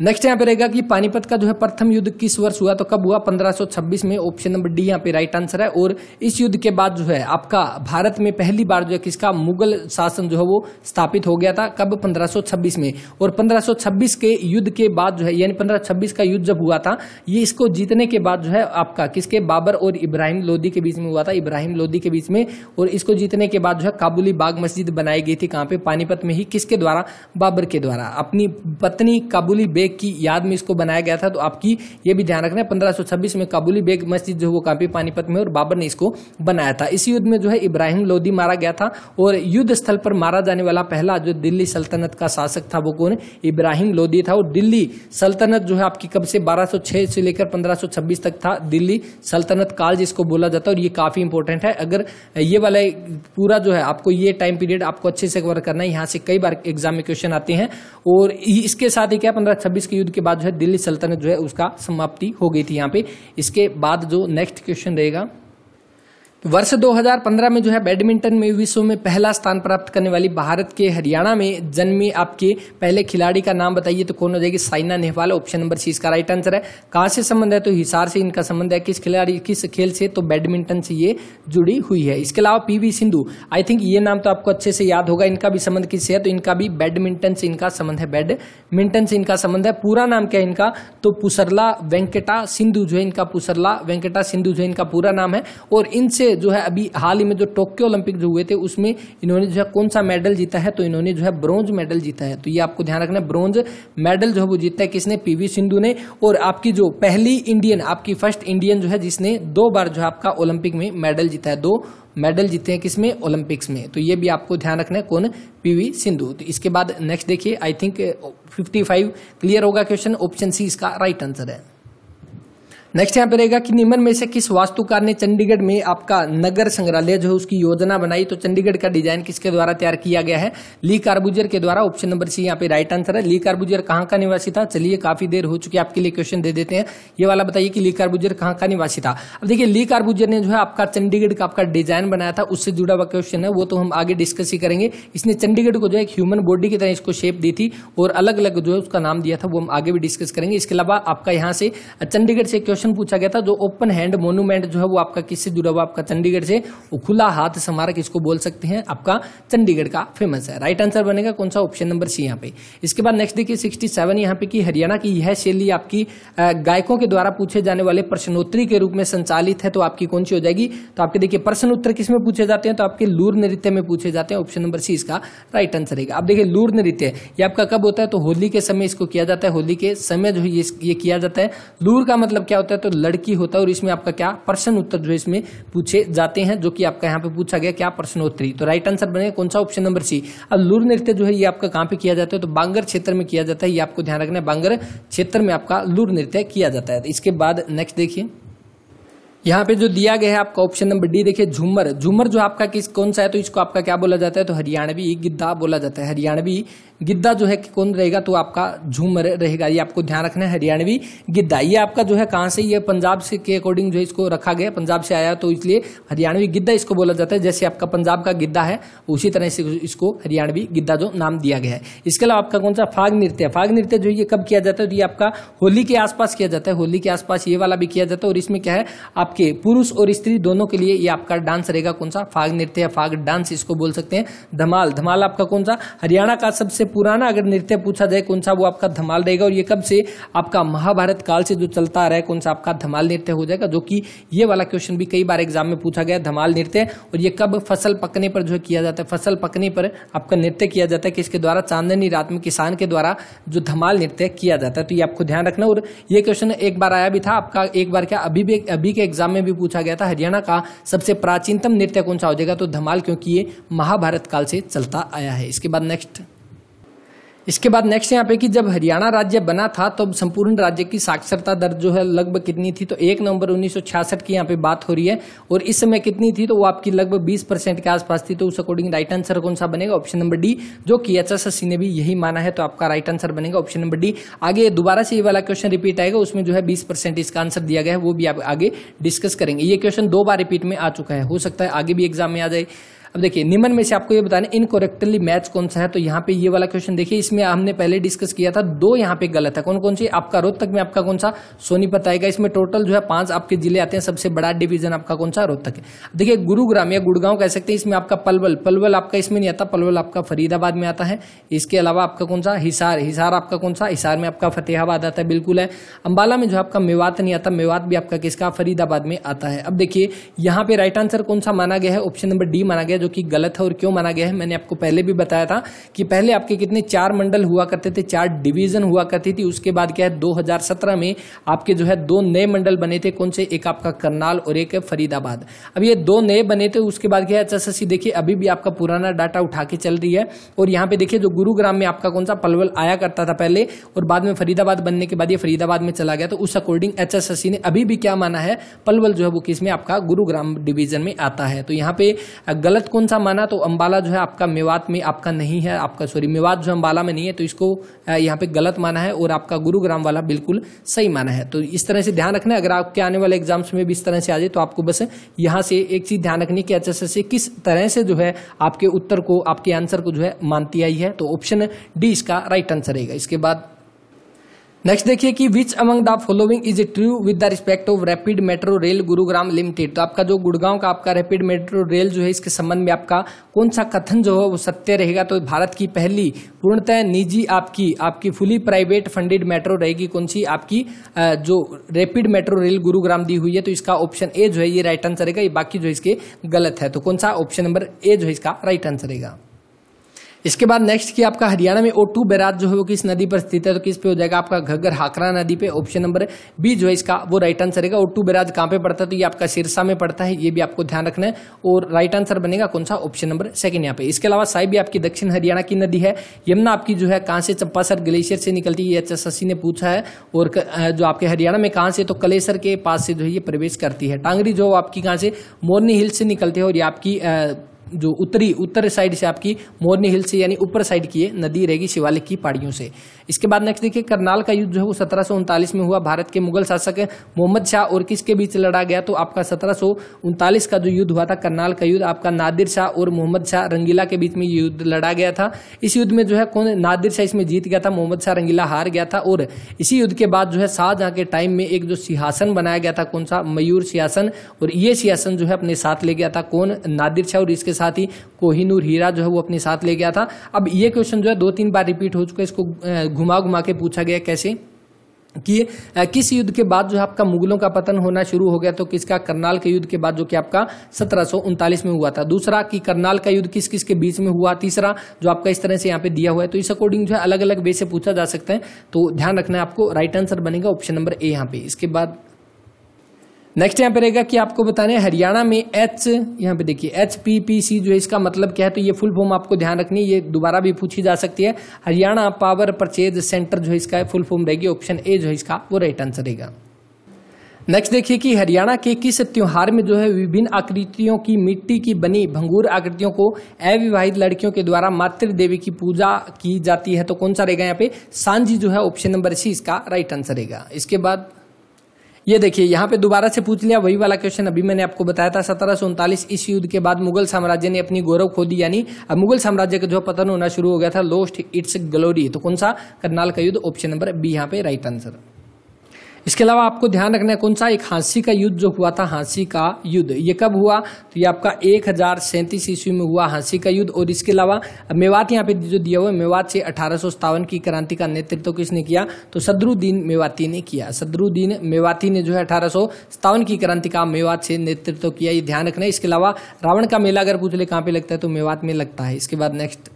नेक्स्ट यहाँ पे रहेगा कि पानीपत का जो है प्रथम युद्ध किस वर्ष हुआ तो कब हुआ 1526 में ऑप्शन नंबर डी यहाँ पे राइट आंसर है और इस युद्ध के बाद जो है आपका भारत में पहली बार जो है किसका मुगल शासन जो है वो स्थापित हो गया था कब 1526 में और 1526 के युद्ध के बाद जो है यानी 1526 का युद्ध जब हुआ था ये इसको जीतने के बाद जो है आपका किसके बाबर और इब्राहिम लोधी के बीच में हुआ था इब्राहिम लोधी के बीच में और इसको जीतने के बाद जो है काबुली बाग मस्जिद बनाई गई थी कहाँ पे पानीपत में ही किसके द्वारा बाबर के द्वारा अपनी पत्नी काबुली बेग बेग की याद में इसको बनाया गया था तो आपकी ये भी ध्यान रखना है पंद्रह में काबुली बेग मस्जिद जो है वो काफी पानीपत में और बाबर ने इसको बनाया था इसी युद्ध में जो है इब्राहिम लोदी मारा गया था और युद्ध स्थल पर मारा जाने वाला पहला जो दिल्ली सल्तनत का शासक था वो कौन इब्राहिम लोदी था और दिल्ली सल्तनत जो है आपकी कब से 1206 से लेकर 1526 तक था दिल्ली सल्तनत काल जिसको बोला जाता है और ये काफी इंपॉर्टेंट है अगर ये वाला पूरा जो है आपको ये टाइम पीरियड आपको अच्छे से कवर करना है यहाँ से कई बार एग्जाम में क्वेश्चन आते हैं और इसके साथ ही क्या पंद्रह छब्बीस के युद्ध के बाद जो है दिल्ली सल्तनत जो है उसका समाप्ति हो गई थी यहाँ पे इसके बाद जो नेक्स्ट क्वेश्चन रहेगा वर्ष 2015 में जो है बैडमिंटन में विश्व में पहला स्थान प्राप्त करने वाली भारत के हरियाणा में जन्मे आपके पहले खिलाड़ी का नाम बताइए तो कौन हो जाएगी Saina Nehwal option number C इसका राइट आंसर है कहाँ से संबंध है तो हिसार से इनका संबंध है किस खिलाड़ी किस खेल से तो बैडमिंटन से ये जुड़ी हुई है इसके अलावा पी सिंधु आई थिंक ये नाम तो आपको अच्छे से याद होगा इनका भी संबंध किससे है तो इनका भी बैडमिंटन से इनका संबंध है बैडमिंटन से इनका संबंध है पूरा नाम क्या है इनका तो पुसरला वेंकटा सिंधु जो है इनका पुसरला वेंकटा सिंधु जो है इनका पूरा नाम है और इनसे जो है अभी हाल ही में जो टोक्यो ओलंपिक जो हुए थे उसमें इन्होंने जो है कौन सा मेडल जीता है तो इन्होंने जो है ब्रॉन्ज मेडल जीता है तो ये आपको ध्यान रखना है ब्रॉन्ज मेडल जो है वो जीता है किसने पीवी सिंधु ने और आपकी जो पहली इंडियन आपकी फर्स्ट इंडियन जो है जिसने दो बार जो है आपका ओलंपिक में मेडल जीता है दो मेडल जीते हैं किसमें ओलंपिक्स में तो ये भी आपको ध्यान रखना है कौन पीवी सिंधु तो इसके बाद नेक्स्ट देखिए आई थिंक 55 क्लियर होगा क्वेश्चन ऑप्शन सी इसका राइट आंसर है नेक्स्ट यहाँ पे रहेगा कि निम्न में से किस वास्तुकार ने चंडीगढ़ में आपका नगर संग्रहालय जो है उसकी योजना बनाई तो चंडीगढ़ का डिजाइन किसके द्वारा तैयार किया गया है ली कार्बुजर के द्वारा ऑप्शन नंबर सी यहाँ पे राइट आंसर है ली कार्बुजर कहाँ का निवासी था चलिए काफी देर हो चुकी है आपके लिए क्वेश्चन दे देते हैं ये वाला बताइए कि ली कार्बुजर कहाँ का निवासी था अब देखिए ली कार्बुजर ने जो है आपका चंडीगढ़ का आपका डिजाइन बनाया था उससे जुड़ा हुआ क्वेश्चन है वो तो हम आगे डिस्कस ही करेंगे इसने चंडीगढ़ को जो है ह्यूमन बॉडी की तरह इसको शेप दी थी और अलग अलग जो है उसका नाम दिया था वो हम आगे भी डिस्कस करेंगे इसके अलावा आपका यहाँ से चंडीगढ़ से क्वेश्चन क्वेश्चन पूछा गया था जो ओपन हैंड मोनूमेंट जो है वो आपका किससे जुड़ा हुआ आपका चंडीगढ़ से वो खुला हाथ स्मारक इसको बोल सकते हैं आपका चंडीगढ़ का फेमस है राइट आंसर बनेगा कौन सा ऑप्शन नंबर सी यहाँ पे इसके बाद नेक्स्ट देखिए सिक्सटी सेवन यहाँ पे की हरियाणा की यह शैली आपकी गायकों के द्वारा पूछे जाने वाले प्रश्नोत्तरी के रूप में संचालित है तो आपकी कौन सी हो जाएगी तो आपके देखिए प्रश्न उत्तर किस में पूछे जाते हैं तो आपके लूर नृत्य में पूछे जाते हैं ऑप्शन नंबर सी इसका राइट आंसर है आप देखिए लूर नृत्य ये आपका कब होता है तो होली के समय इसको किया जाता है होली के समय जो ये किया जाता है लूर का मतलब क्या होता है होता है तो लड़की होता है और इसमें आपका क्या प्रश्न उत्तर जो इसमें पूछे जाते हैं जो कि आपका यहाँ पे पूछा गया क्या प्रश्नोत्तरी तो राइट आंसर बनेगा कौन सा ऑप्शन नंबर सी अब लूर नृत्य जो है ये आपका कहाँ पे किया जाता है तो बांगर क्षेत्र में किया जाता है ये आपको ध्यान रखना है बांगर क्षेत्र में आपका लूर नृत्य किया जाता है इसके बाद नेक्स्ट देखिए यहाँ पे जो दिया गया है आपका ऑप्शन नंबर डी देखिए झूमर झूमर जो आपका किस कौन सा है तो इसको आपका क्या बोला जाता है तो हरियाणवी गिद्धा बोला जाता है हरियाणवी गिद्धा जो है कौन रहेगा तो आपका झूमर रहेगा ये आपको ध्यान रखना है हरियाणवी गिद्दा ये आपका जो है कहाँ से ये पंजाब से के अकॉर्डिंग जो है इसको रखा गया पंजाब से आया तो इसलिए हरियाणवी गिद्दा इसको बोला जाता है जैसे आपका पंजाब का गिद्दा है उसी तरह से इसको हरियाणवी गिद्धा जो नाम दिया गया है इसके अलावा आपका कौन सा फाग नृत्य फाग नृत्य जो ये कब किया जाता है तो ये आपका होली के आसपास किया जाता है होली के आसपास ये वाला भी किया जाता है और इसमें क्या है आपके पुरुष और स्त्री दोनों के लिए ये आपका डांस रहेगा कौन सा फाग नृत्य या फाग डांस इसको बोल सकते हैं धमाल धमाल आपका कौन सा हरियाणा का सबसे पुराना अगर नृत्य पूछा जाए कौन सा वो आपका धमाल रहेगा और ये कब से आपका महाभारत काल से जो चलता आ रहा है कौन सा आपका धमाल नृत्य हो जाएगा जो कि ये वाला क्वेश्चन भी कई बार एग्जाम में पूछा गया धमाल नृत्य और ये कब फसल पकने पर जो किया जाता है फसल पकने पर आपका नृत्य किया जाता है किसके द्वारा चांदनी रात में किसान के द्वारा जो धमाल नृत्य किया जाता है तो ये आपको ध्यान रखना और ये क्वेश्चन एक बार आया भी था आपका एक बार क्या अभी भी अभी के एग्जाम एग्जाम में भी पूछा गया था हरियाणा का सबसे प्राचीनतम नृत्य कौन सा हो जाएगा तो धमाल क्योंकि ये महाभारत काल से चलता आया है इसके बाद नेक्स्ट इसके बाद नेक्स्ट यहाँ पे कि जब हरियाणा राज्य बना था तो संपूर्ण राज्य की साक्षरता दर जो है लगभग कितनी थी तो एक नवंबर 1966 की यहाँ पे बात हो रही है और इस समय कितनी थी तो वो आपकी लगभग 20 परसेंट के आसपास थी तो उस अकॉर्डिंग राइट आंसर कौन सा बनेगा ऑप्शन नंबर डी जो कि एच एस ने भी यही माना है तो आपका राइट आंसर बनेगा ऑप्शन नंबर डी आगे दोबारा से ये वाला क्वेश्चन रिपीट आएगा उसमें जो है बीस इसका आंसर दिया गया है वो भी आप आगे डिस्कस करेंगे ये क्वेश्चन दो बार रिपीट में आ चुका है हो सकता है आगे भी एग्जाम में आ जाए अब देखिए निम्न में से आपको ये बताना इनकोरेक्टली मैच कौन सा है तो यहाँ पे ये वाला क्वेश्चन देखिए इसमें हमने पहले डिस्कस किया था दो यहाँ पे गलत है कौन कौन सी आपका रोहतक में आपका कौन सा सोनीपत आएगा इसमें टोटल जो है पांच आपके जिले आते हैं सबसे बड़ा डिवीजन आपका कौन सा रोहतक है देखिए गुरुग्राम या गुड़गांव कह सकते हैं इसमें आपका पलवल पलवल आपका इसमें नहीं आता पलवल आपका फरीदाबाद में आता है इसके अलावा आपका कौन सा हिसार हिसार आपका कौन सा हिसार में आपका फतेहाबाद आता है बिल्कुल है अंबाला में जो आपका मेवात नहीं आता मेवात भी आपका किसका फरीदाबाद में आता है अब देखिए यहाँ पे राइट आंसर कौन सा माना गया है ऑप्शन नंबर डी माना गया जो कि गलत है और क्यों माना गया है मैंने आपको पहले भी बताया था कि पहले आपके कितने चार मंडल हुआ करते थे चार डिवीजन हुआ करती थी उसके बाद क्या है 2017 में आपके जो है दो नए मंडल बने थे कौन से एक आपका करनाल और एक फरीदाबाद अब ये दो नए बने थे उसके बाद क्या है एच अच्छा, अच्छा, देखिए अभी भी आपका पुराना डाटा उठा के चल रही है और यहाँ पे देखिए जो गुरुग्राम में आपका कौन सा पलवल आया करता था पहले और बाद में फरीदाबाद बनने के बाद ये फरीदाबाद में चला गया तो उस अकॉर्डिंग एच ने अभी भी क्या माना है पलवल जो है वो किसमें आपका गुरुग्राम डिवीजन में आता है तो यहाँ पे गलत कौन सा माना तो अंबाला जो है आपका मेवात में आपका नहीं है आपका सॉरी मेवात जो अंबाला में नहीं है तो इसको यहाँ पे गलत माना है और आपका गुरुग्राम वाला बिल्कुल सही माना है तो इस तरह से ध्यान रखना अगर आपके आने वाले एग्जाम्स में भी इस तरह से आ जाए तो आपको बस यहाँ से एक चीज़ ध्यान रखनी कि अच्छा से किस तरह से जो है आपके उत्तर को आपके आंसर को जो है मानती आई है तो ऑप्शन डी इसका राइट आंसर रहेगा इसके बाद नेक्स्ट देखिए कि which among the following is true with the respect of rapid metro rail Gurugram limited तो आपका जो गुड़गांव का आपका रैपिड मेट्रो रेल जो है इसके संबंध में आपका कौन सा कथन जो है वो सत्य रहेगा तो भारत की पहली पूर्णतः निजी आपकी आपकी फुली प्राइवेट फंडेड मेट्रो रहेगी कौन सी आपकी जो रैपिड मेट्रो रेल गुरुग्राम दी हुई है तो इसका ऑप्शन ए जो है ये राइट आंसर रहेगा ये बाकी जो इसके गलत है तो कौन सा ऑप्शन नंबर ए जो है इसका राइट आंसर रहेगा इसके बाद नेक्स्ट की आपका हरियाणा में ओ टू बैराज जो है वो किस नदी पर स्थित है तो किस पे हो जाएगा आपका घग्गर हाकरा नदी पे ऑप्शन नंबर बी जो है इसका वो राइट आंसर रहेगा ओ टू बैराज कहाँ पे पड़ता है तो ये आपका सिरसा में पड़ता है ये भी आपको ध्यान रखना है और राइट आंसर बनेगा कौन सा ऑप्शन नंबर सेकंड यहाँ पे इसके अलावा साई भी आपकी दक्षिण हरियाणा की नदी है यमुना आपकी जो है कहाँ से चंपासर ग्लेशियर से निकलती है एच अच्छा एस ने पूछा है और जो आपके हरियाणा में कहाँ से तो कलेसर के पास से जो है ये प्रवेश करती है टांगरी जो आपकी कहाँ से मोरनी हिल से निकलती है और ये आपकी जो उत्तरी उत्तर साइड से आपकी मोरनी हिल से यानी ऊपर साइड की है नदी रहेगी शिवालिक की पहाड़ियों से इसके बाद नेक्स्ट देखिए करनाल का युद्ध जो है वो सत्रह में हुआ भारत के मुगल शासक मोहम्मद शाह और किसके बीच लड़ा गया तो आपका सत्रह का जो युद्ध हुआ था करनाल का युद्ध आपका नादिर शाह और मोहम्मद शाह रंगीला के बीच में ये युद्ध लड़ा गया था इस युद्ध में जो है कौन नादिर शाह इसमें जीत गया था मोहम्मद शाह रंगीला हार गया था और इसी युद्ध के बाद जो है शाहजहां के टाइम में एक जो सिंहासन बनाया गया था कौन सा मयूर सिंहासन और ये सिंहासन जो है अपने साथ ले गया था कौन नादिर शाह और इसके साथ ही कोहिनूर हीरा जो है वो अपने साथ ले गया था अब ये क्वेश्चन जो है दो तीन बार रिपीट हो चुका है इसको घुमा घुमा के पूछा गया कैसे कि किस युद्ध के बाद जो है आपका मुगलों का पतन होना शुरू हो गया तो किसका करनाल के युद्ध के बाद जो कि आपका सत्रह में हुआ था दूसरा कि करनाल का युद्ध किस किस के बीच में हुआ तीसरा जो आपका इस तरह से यहाँ पे दिया हुआ है तो इस अकॉर्डिंग जो है अलग अलग वे से पूछा जा सकता है तो ध्यान रखना है आपको राइट आंसर बनेगा ऑप्शन नंबर ए यहाँ पे इसके बाद नेक्स्ट यहाँ पे रहेगा कि आपको बताने हरियाणा में एच यहाँ पे देखिए एच पी पी सी जो है इसका मतलब क्या है तो ये फुल फॉर्म आपको ध्यान रखनी ये दोबारा भी पूछी जा सकती है हरियाणा पावर परचेज सेंटर जो है इसका फुल फॉर्म रहेगी ऑप्शन ए जो है इसका वो राइट आंसर रहेगा नेक्स्ट देखिए कि हरियाणा के किस त्योहार में जो है विभिन्न आकृतियों की मिट्टी की बनी भंगूर आकृतियों को अविवाहित लड़कियों के द्वारा मातृ देवी की पूजा की जाती है तो कौन सा रहेगा यहाँ पे सांझी जो है ऑप्शन नंबर सी इसका राइट आंसर रहेगा इसके बाद ये देखिए यहाँ पे दोबारा से पूछ लिया वही वाला क्वेश्चन अभी मैंने आपको बताया था सत्रह उनतालीस इस युद्ध के बाद मुगल साम्राज्य ने अपनी गौरव खो दी यानी अब मुगल साम्राज्य का जो पतन होना शुरू हो गया था लोस्ट इट्स ग्लोरी तो कौन सा करनाल का युद्ध ऑप्शन नंबर बी यहाँ पे राइट आंसर इसके अलावा आपको ध्यान रखना है कौन सा एक हांसी का युद्ध जो हुआ था हांसी का युद्ध ये कब हुआ तो ये आपका एक हजार सैंतीस ईस्वी में हुआ हांसी का युद्ध और इसके अलावा मेवात यहाँ पे जो दिया हुआ है मेवात से अठारह की क्रांति का नेतृत्व तो किसने किया तो सदरुद्दीन मेवाती ने किया सदरुद्दीन मेवाती ने जो है अठारह की क्रांति का मेवात से नेतृत्व तो किया ये ध्यान रखना है इसके अलावा रावण का मेला अगर पूछ ले कहाँ पे लगता है तो मेवात में लगता है इसके बाद नेक्स्ट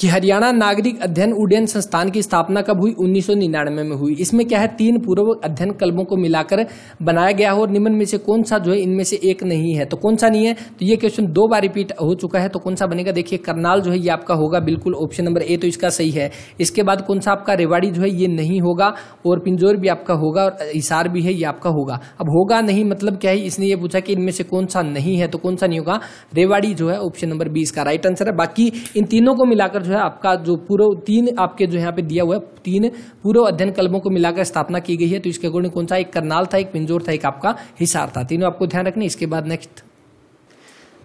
कि हरियाणा नागरिक अध्ययन उड्डयन संस्थान की स्थापना कब हुई 1999 में हुई इसमें क्या है तीन पूर्व अध्ययन क्लबों को मिलाकर बनाया गया हो और निम्न में से कौन सा जो है इनमें से एक नहीं है तो कौन सा नहीं है तो ये क्वेश्चन दो बार रिपीट हो चुका है तो कौन सा बनेगा देखिए करनाल जो है ये आपका होगा बिल्कुल ऑप्शन नंबर ए तो इसका सही है इसके बाद कौन सा आपका रेवाड़ी जो है ये नहीं होगा और पिंजोर भी आपका होगा और हिसार भी है ये आपका होगा अब होगा नहीं मतलब क्या है इसने ये पूछा कि इनमें से कौन सा नहीं है तो कौन सा नहीं होगा रेवाड़ी जो है ऑप्शन नंबर बी इसका राइट आंसर है बाकी इन तीनों को मिलाकर जो है आपका जो पूर्व तीन आपके जो यहाँ पे दिया हुआ है तीन पूर्व अध्ययन कलमों को मिलाकर स्थापना की गई है तो इसके अकॉर्डिंग कौन सा एक करनाल था एक पिंजोर था एक आपका हिसार था तीनों आपको ध्यान रखना इसके बाद नेक्स्ट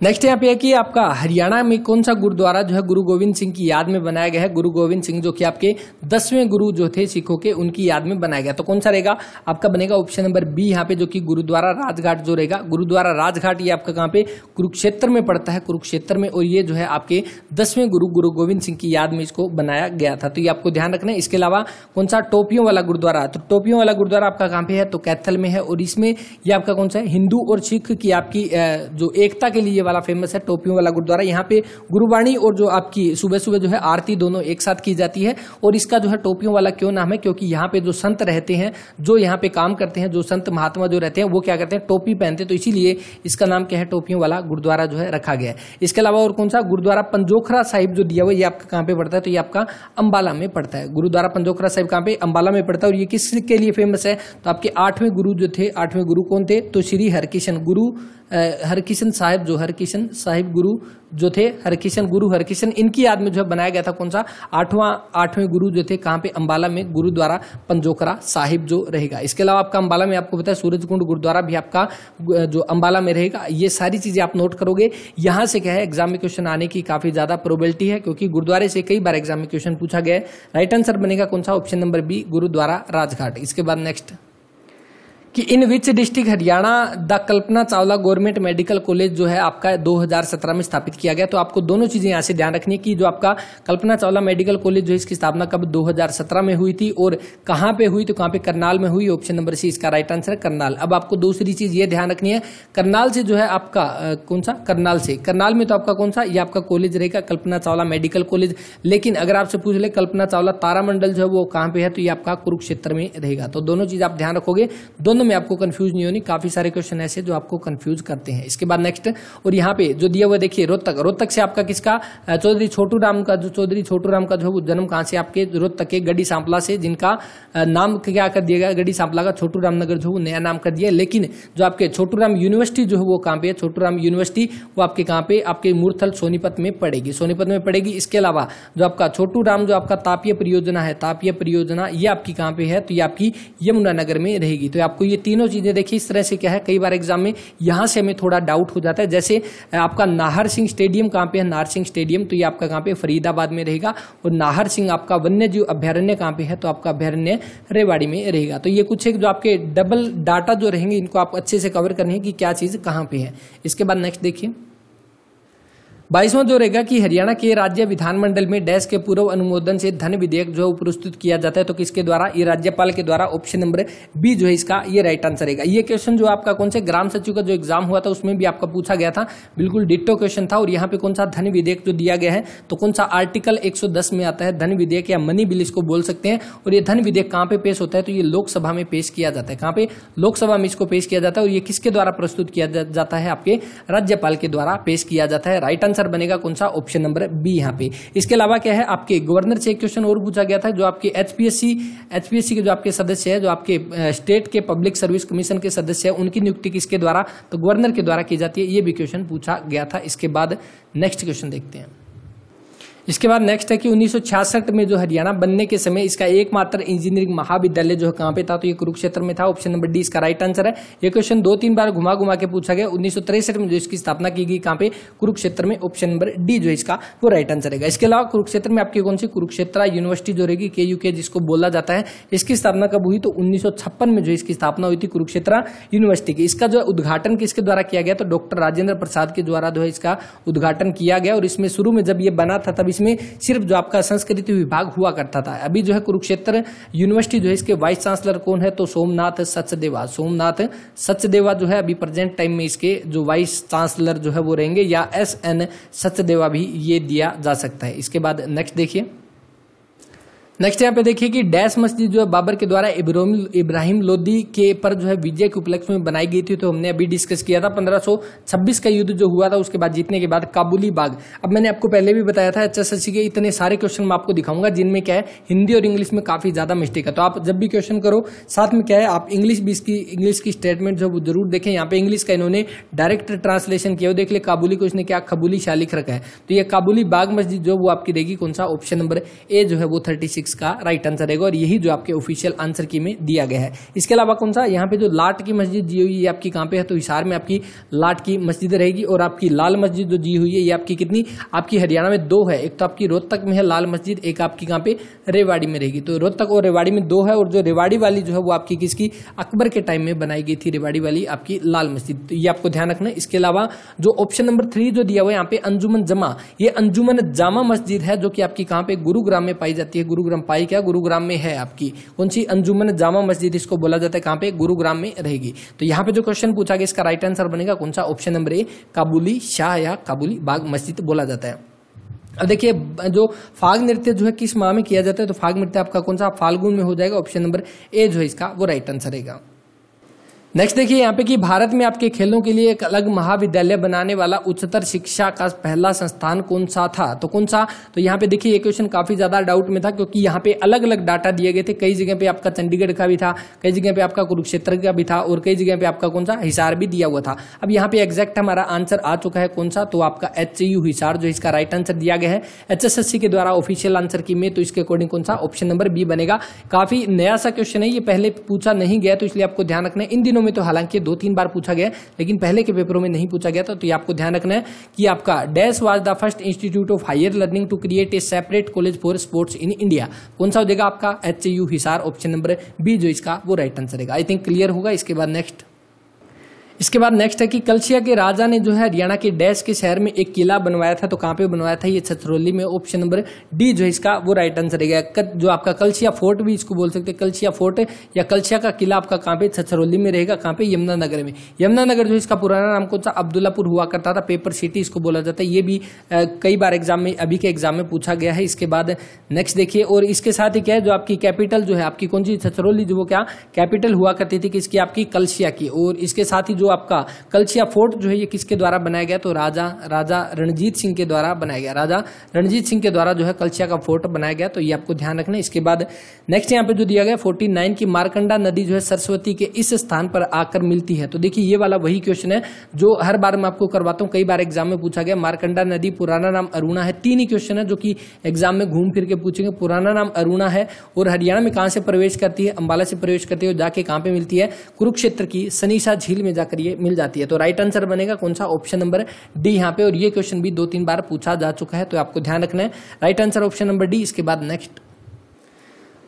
नेक्स्ट यहाँ पे है कि आपका हरियाणा में कौन सा गुरुद्वारा जो है गुरु गोविंद सिंह की याद में बनाया गया है गुरु गोविंद सिंह जो कि आपके दसवें गुरु जो थे सिखों के उनकी याद में बनाया गया तो कौन सा रहेगा आपका बनेगा ऑप्शन नंबर बी यहाँ पे जो कि गुरुद्वारा राजघाट जो रहेगा गुरुद्वारा राजघाट ये आपका कहाँ पे कुरुक्षेत्र में पड़ता है कुरुक्षेत्र में और ये जो है आपके दसवें गुरु गुरु गोविंद सिंह की याद में इसको बनाया गया था तो ये आपको ध्यान रखना है इसके अलावा कौन सा टोपियों वाला गुरुद्वारा तो टोपियों वाला गुरुद्वारा आपका कहाँ पे है तो कैथल में है और इसमें यह आपका कौन सा है हिंदू और सिख की आपकी जो एकता के लिए वाला फेमस है टोपियों वाला गुरुद्वारा यहाँ पे गुरुवाणी और जो आपकी सुबह सुबह जो है आरती दोनों एक साथ की जाती है और इसका जो है टोपियों वाला क्यों नाम है क्योंकि यहाँ पे जो संत रहते हैं जो यहाँ पे काम करते हैं जो संत महात्मा जो रहते हैं वो क्या करते हैं टोपी पहनते हैं तो इसीलिए इसका नाम क्या है टोपियों वाला गुरुद्वारा जो है रखा गया है इसके अलावा और कौन सा गुरुद्वारा पंजोखरा साहिब जो दिया हुआ ये आपका कहाँ पे पड़ता है तो ये आपका अंबाला में पड़ता है गुरुद्वारा पंजोखरा साहिब कहाँ पे अंबाला में पड़ता है और ये किस के लिए फेमस है तो आपके आठवें गुरु जो थे आठवें गुरु कौन थे तो श्री हरकिशन गुरु हरकिशन साहब जो हर हरकिशन साहिब गुरु जो थे हरकिशन गुरु हरकिशन इनकी याद में जो है बनाया गया था कौन सा आठवां आठवें गुरु जो थे कहाँ पे अंबाला में गुरुद्वारा पंजोखरा साहिब जो रहेगा इसके अलावा आपका अंबाला में आपको बताया सूरज कुंड गुरुद्वारा भी आपका जो अंबाला में रहेगा ये सारी चीज़ें आप नोट करोगे यहाँ से क्या है एग्जाम में क्वेश्चन आने की काफ़ी ज़्यादा प्रोबेबिलिटी है क्योंकि गुरुद्वारे से कई बार एग्जाम में क्वेश्चन पूछा गया है राइट आंसर बनेगा कौन सा option number B Gurudwara Rajghat इसके बाद नेक्स्ट कि in which district Haryana the Kalpana Chawla government medical college जो है आपका 2017 में स्थापित किया गया तो आपको दोनों चीजें यहाँ से ध्यान रखनी है कि जो आपका कल्पना चावला मेडिकल कॉलेज जो है इसकी स्थापना कब 2017 में हुई थी और कहाँ पे हुई तो कहाँ पे करनाल में हुई ऑप्शन नंबर सी इसका राइट आंसर है करनाल अब आपको दूसरी चीज ये ध्यान रखनी है करनाल से जो है आपका कौन सा करनाल से करनाल में तो आपका कौन सा ये आपका कॉलेज रहेगा कल्पना चावला मेडिकल कॉलेज लेकिन अगर आपसे पूछ ले कल्पना चावला तारामंडल जो है वो कहाँ पे है तो ये आपका कुरुक्षेत्र में रहेगा तो दोनों चीज आप ध्यान रखोगे दोनों दोनों में आपको कंफ्यूज नहीं होनी काफी सारे क्वेश्चन ऐसे जो आपको कंफ्यूज करते हैं इसके बाद नेक्स्ट और यहाँ पे जो दिया हुआ देखिए रोहतक रोहतक से आपका किसका चौधरी छोटू राम का जो चौधरी छोटू राम का जो जन्म कहाँ से आपके रोहतक के गड्डी सांपला से जिनका नाम क्या कर दिया गया गड्डी सांपला का छोटू रामनगर जो नया नाम कर दिया लेकिन जो आपके छोटू राम यूनिवर्सिटी जो है वो कहाँ पे है छोटू राम यूनिवर्सिटी वो आपके कहाँ पे आपके मूर्थल सोनीपत में पड़ेगी सोनीपत में पड़ेगी इसके अलावा जो आपका छोटू राम जो आपका तापीय परियोजना है तापीय परियोजना ये आपकी कहाँ पे है तो ये आपकी यमुनानगर में रहेगी तो आपको ये ये तीनों चीज़ें देखिए इस तरह से क्या है कई बार एग्जाम में यहां से हमें थोड़ा डाउट हो जाता है जैसे आपका नाहर सिंह स्टेडियम कहां पे है नाहर सिंह स्टेडियम तो ये आपका कहां पे फरीदाबाद में रहेगा और नाहर सिंह आपका वन्य जीव अभ्यारण्य कहां पे है तो आपका अभ्यारण्य रेवाड़ी में रहेगा तो ये कुछ एक जो आपके डबल डाटा जो रहेंगे इनको आप अच्छे से कवर करें कि क्या चीज़ कहाँ पे है इसके बाद नेक्स्ट देखिए बाईसवां जो रहेगा कि हरियाणा के राज्य विधानमंडल में डैश के पूर्व अनुमोदन से धन विधेयक जो प्रस्तुत किया जाता है तो किसके द्वारा ये राज्यपाल के द्वारा ऑप्शन नंबर बी जो है इसका ये राइट आंसर रहेगा ये क्वेश्चन जो आपका कौन से ग्राम सचिव का जो एग्जाम हुआ था उसमें भी आपका पूछा गया था बिल्कुल डिट्टो क्वेश्चन था और यहाँ पे कौन सा धन विधेयक जो दिया गया है तो कौन सा आर्टिकल एक में आता है धन विधेयक या मनी बिल इसको बोल सकते हैं और ये धन विधेयक कहाँ पे पेश होता है तो ये लोकसभा में पेश किया जाता है कहाँ पे लोकसभा में इसको पेश किया जाता है और ये किसके द्वारा प्रस्तुत किया जाता है आपके राज्यपाल के द्वारा पेश किया जाता है राइट आंसर आंसर बनेगा कौन सा ऑप्शन नंबर बी यहाँ पे इसके अलावा क्या है आपके गवर्नर से एक क्वेश्चन और पूछा गया था जो आपके एचपीएससी एचपीएससी के जो आपके सदस्य है जो आपके स्टेट के पब्लिक सर्विस कमीशन के सदस्य है उनकी नियुक्ति किसके द्वारा तो गवर्नर के द्वारा की जाती है ये भी क्वेश्चन पूछा गया था इसके बाद नेक्स्ट क्वेश्चन देखते हैं इसके बाद नेक्स्ट है कि 1966 में जो हरियाणा बनने के समय इसका एकमात्र इंजीनियरिंग महाविद्यालय जो है कहाँ पे था तो ये कुरुक्षेत्र में था ऑप्शन नंबर डी इसका राइट आंसर है ये क्वेश्चन दो तीन बार घुमा घुमा के पूछा गया उन्नीस में जो इसकी स्थापना की गई कहाँ पे कुरुक्षेत्र में ऑप्शन नंबर डी जो इसका वो राइट आंसर रहेगा इसके अलावा कुरुक्षेत्र में आपकी कौन सी कुरुक्षेत्र यूनिवर्सिटी जो रहेगी के यू के जिसको बोला जाता है इसकी स्थापना कब हुई तो उन्नीस में जो इसकी स्थापना हुई थी कुरुक्षेत्र यूनिवर्सिटी की इसका जो उद्घाटन किसके द्वारा किया गया तो डॉक्टर राजेंद्र प्रसाद के द्वारा जो है इसका उद्घाटन किया गया और इसमें शुरू में जब ये बना था तभी इसमें सिर्फ जो आपका संस्कृति विभाग हुआ करता था अभी जो है कुरुक्षेत्र यूनिवर्सिटी जो है इसके वाइस चांसलर कौन है तो सोमनाथ सचदेवा सोमनाथ सचदेवा जो है अभी प्रेजेंट टाइम में इसके जो वाइस चांसलर जो है वो रहेंगे या एस एन सचदेवा भी ये दिया जा सकता है इसके बाद नेक्स्ट देखिए नेक्स्ट यहाँ पे देखिए कि डैश मस्जिद जो है बाबर के द्वारा इब्राहिम लोदी के पर जो है विजय के उपलक्ष्य में बनाई गई थी तो हमने अभी डिस्कस किया था 1526 का युद्ध जो हुआ था उसके बाद जीतने के बाद काबुली बाग अब मैंने आपको पहले भी बताया था अच्छा एच के इतने सारे क्वेश्चन मैं आपको दिखाऊंगा जिनमें क्या है हिंदी और इंग्लिश में काफी ज्यादा मिस्टेक है तो आप जब भी क्वेश्चन करो साथ में क्या है आप इंग्लिश भी इसकी इंग्लिश की स्टेटमेंट जो वो जरूर देखें यहाँ पे इंग्लिश का इन्होंने डायरेक्ट ट्रांसलेशन किया देख ले काबुली को इसने क्या काबुली शालिख रखा है तो ये काबुली बाग मस्जिद जो वो आपकी देगी कौन सा ऑप्शन नंबर ए जो है वो थर्टी इसका राइट आंसर रहेगा और यही जो आपके ऑफिशियल आंसर की में दिया गया है इसके अलावा कौन सा यहाँ पे जो लाट की मस्जिद दी हुई है आपकी कहाँ पे है तो हिसार में आपकी लाट की मस्जिद रहेगी और आपकी लाल मस्जिद जो दी हुई है ये आपकी कितनी आपकी हरियाणा में दो है एक तो आपकी रोहतक में है लाल मस्जिद एक आपकी कहाँ पे रेवाड़ी में रहेगी तो रोहतक और रेवाड़ी में दो है और जो रेवाड़ी वाली जो है वो आपकी किसकी अकबर के टाइम में बनाई गई थी रेवाड़ी वाली आपकी लाल मस्जिद तो ये आपको ध्यान रखना इसके अलावा जो ऑप्शन नंबर थ्री जो दिया हुआ है यहाँ पे अंजुमन जमा ये अंजुमन जामा मस्जिद है जो कि आपकी कहाँ पे गुरुग्राम में पाई जाती है गुरुग्राम गुरुग्राम पाई क्या गुरुग्राम में है आपकी कौन सी अंजुमन जामा मस्जिद इसको बोला जाता है कहाँ पे गुरुग्राम में रहेगी तो यहाँ पे जो क्वेश्चन पूछा गया इसका राइट आंसर बनेगा कौन सा option number A Kabuli Shah या काबुली बाग मस्जिद बोला जाता है अब देखिए जो फाग नृत्य जो है किस माह में किया जाता है तो फाग नृत्य आपका कौन सा फाल्गुन में हो जाएगा ऑप्शन नंबर ए जो है इसका वो राइट आंसर रहेगा नेक्स्ट देखिए यहाँ पे कि भारत में आपके खेलों के लिए एक अलग महाविद्यालय बनाने वाला उच्चतर शिक्षा का पहला संस्थान कौन सा था तो कौन सा तो यहाँ पे देखिए ये क्वेश्चन काफी ज्यादा डाउट में था क्योंकि यहाँ पे अलग अलग डाटा दिए गए थे कई जगह पे आपका चंडीगढ़ का भी था कई जगह पे आपका कुरुक्षेत्र का भी था और कई जगह पे आपका कौन सा हिसार भी दिया हुआ था अब यहाँ पे एग्जैक्ट हमारा आंसर आ चुका है कौन सा तो आपका एच हिसार जो इसका राइट आंसर दिया गया है एच के द्वारा ऑफिशियल आंसर की में तो इसके अकॉर्डिंग कौन सा ऑप्शन नंबर बी बनेगा काफी नया सा क्वेश्चन है ये पहले पूछा नहीं गया तो इसलिए आपको ध्यान रखना इन दिनों में तो हालांकि दो तीन बार पूछा गया लेकिन पहले के पेपरों में नहीं पूछा गया था तो ये आपको ध्यान रखना है कि आपका dash was the first institute of higher learning to create a separate college for sports in India कौन सा हो जाएगा आपका H Hisar option number B जो इसका वो राइट आंसर रहेगा आई थिंक क्लियर होगा इसके बाद नेक्स्ट इसके बाद नेक्स्ट है कि कलशिया के राजा ने जो है हरियाणा के डैश के शहर में एक किला बनवाया था तो कहाँ पे बनवाया था ये छतरौली में ऑप्शन नंबर डी जो है इसका वो राइट आंसर रहेगा जो आपका कलशिया फोर्ट भी इसको बोल सकते हैं कलशिया फोर्ट या कलशिया का किला आपका कहाँ पे छतरौली में रहेगा कहाँ पे यमुनानगर में यमुनानगर जो इसका पुराना नाम कौन सा अब्दुल्लापुर हुआ करता था पेपर सिटी इसको बोला जाता है ये भी कई बार एग्जाम में अभी के एग्जाम में पूछा गया है इसके बाद नेक्स्ट देखिए और इसके साथ ही क्या है जो आपकी कैपिटल जो है आपकी कौन सी छतरौली जो वो क्या कैपिटल हुआ करती थी किसकी आपकी कलशिया की और इसके साथ ही जो आपका कलछिया फोर्ट जो है ये किसके द्वारा बनाया गया तो राजा राजा रणजीत सिंह के द्वारा बनाया गया राजा रणजीत सिंह के द्वारा जो है कलछिया का फोर्ट बनाया गया तो ये आपको ध्यान रखना इसके बाद नेक्स्ट यहाँ पे जो दिया गया फोर्टी नाइन की मारकंडा नदी जो है सरस्वती के इस स्थान पर आकर मिलती है तो देखिए ये वाला वही क्वेश्चन है जो हर बार मैं आपको करवाता हूँ कई बार एग्जाम में पूछा गया मारकंडा नदी पुराना नाम अरुणा है तीन ही क्वेश्चन है जो कि एग्जाम में घूम फिर के पूछेंगे पुराना नाम अरुणा है और हरियाणा में कहाँ से प्रवेश करती है अंबाला से प्रवेश करती है और जाके कहाँ पे मिलती है कुरुक्षेत्र की सनीसा झील में जाकर करिए मिल जाती है तो राइट आंसर बनेगा कौन सा ऑप्शन नंबर डी यहाँ पे और ये क्वेश्चन भी दो तीन बार पूछा जा चुका है तो आपको ध्यान रखना है right answer option number D इसके बाद नेक्स्ट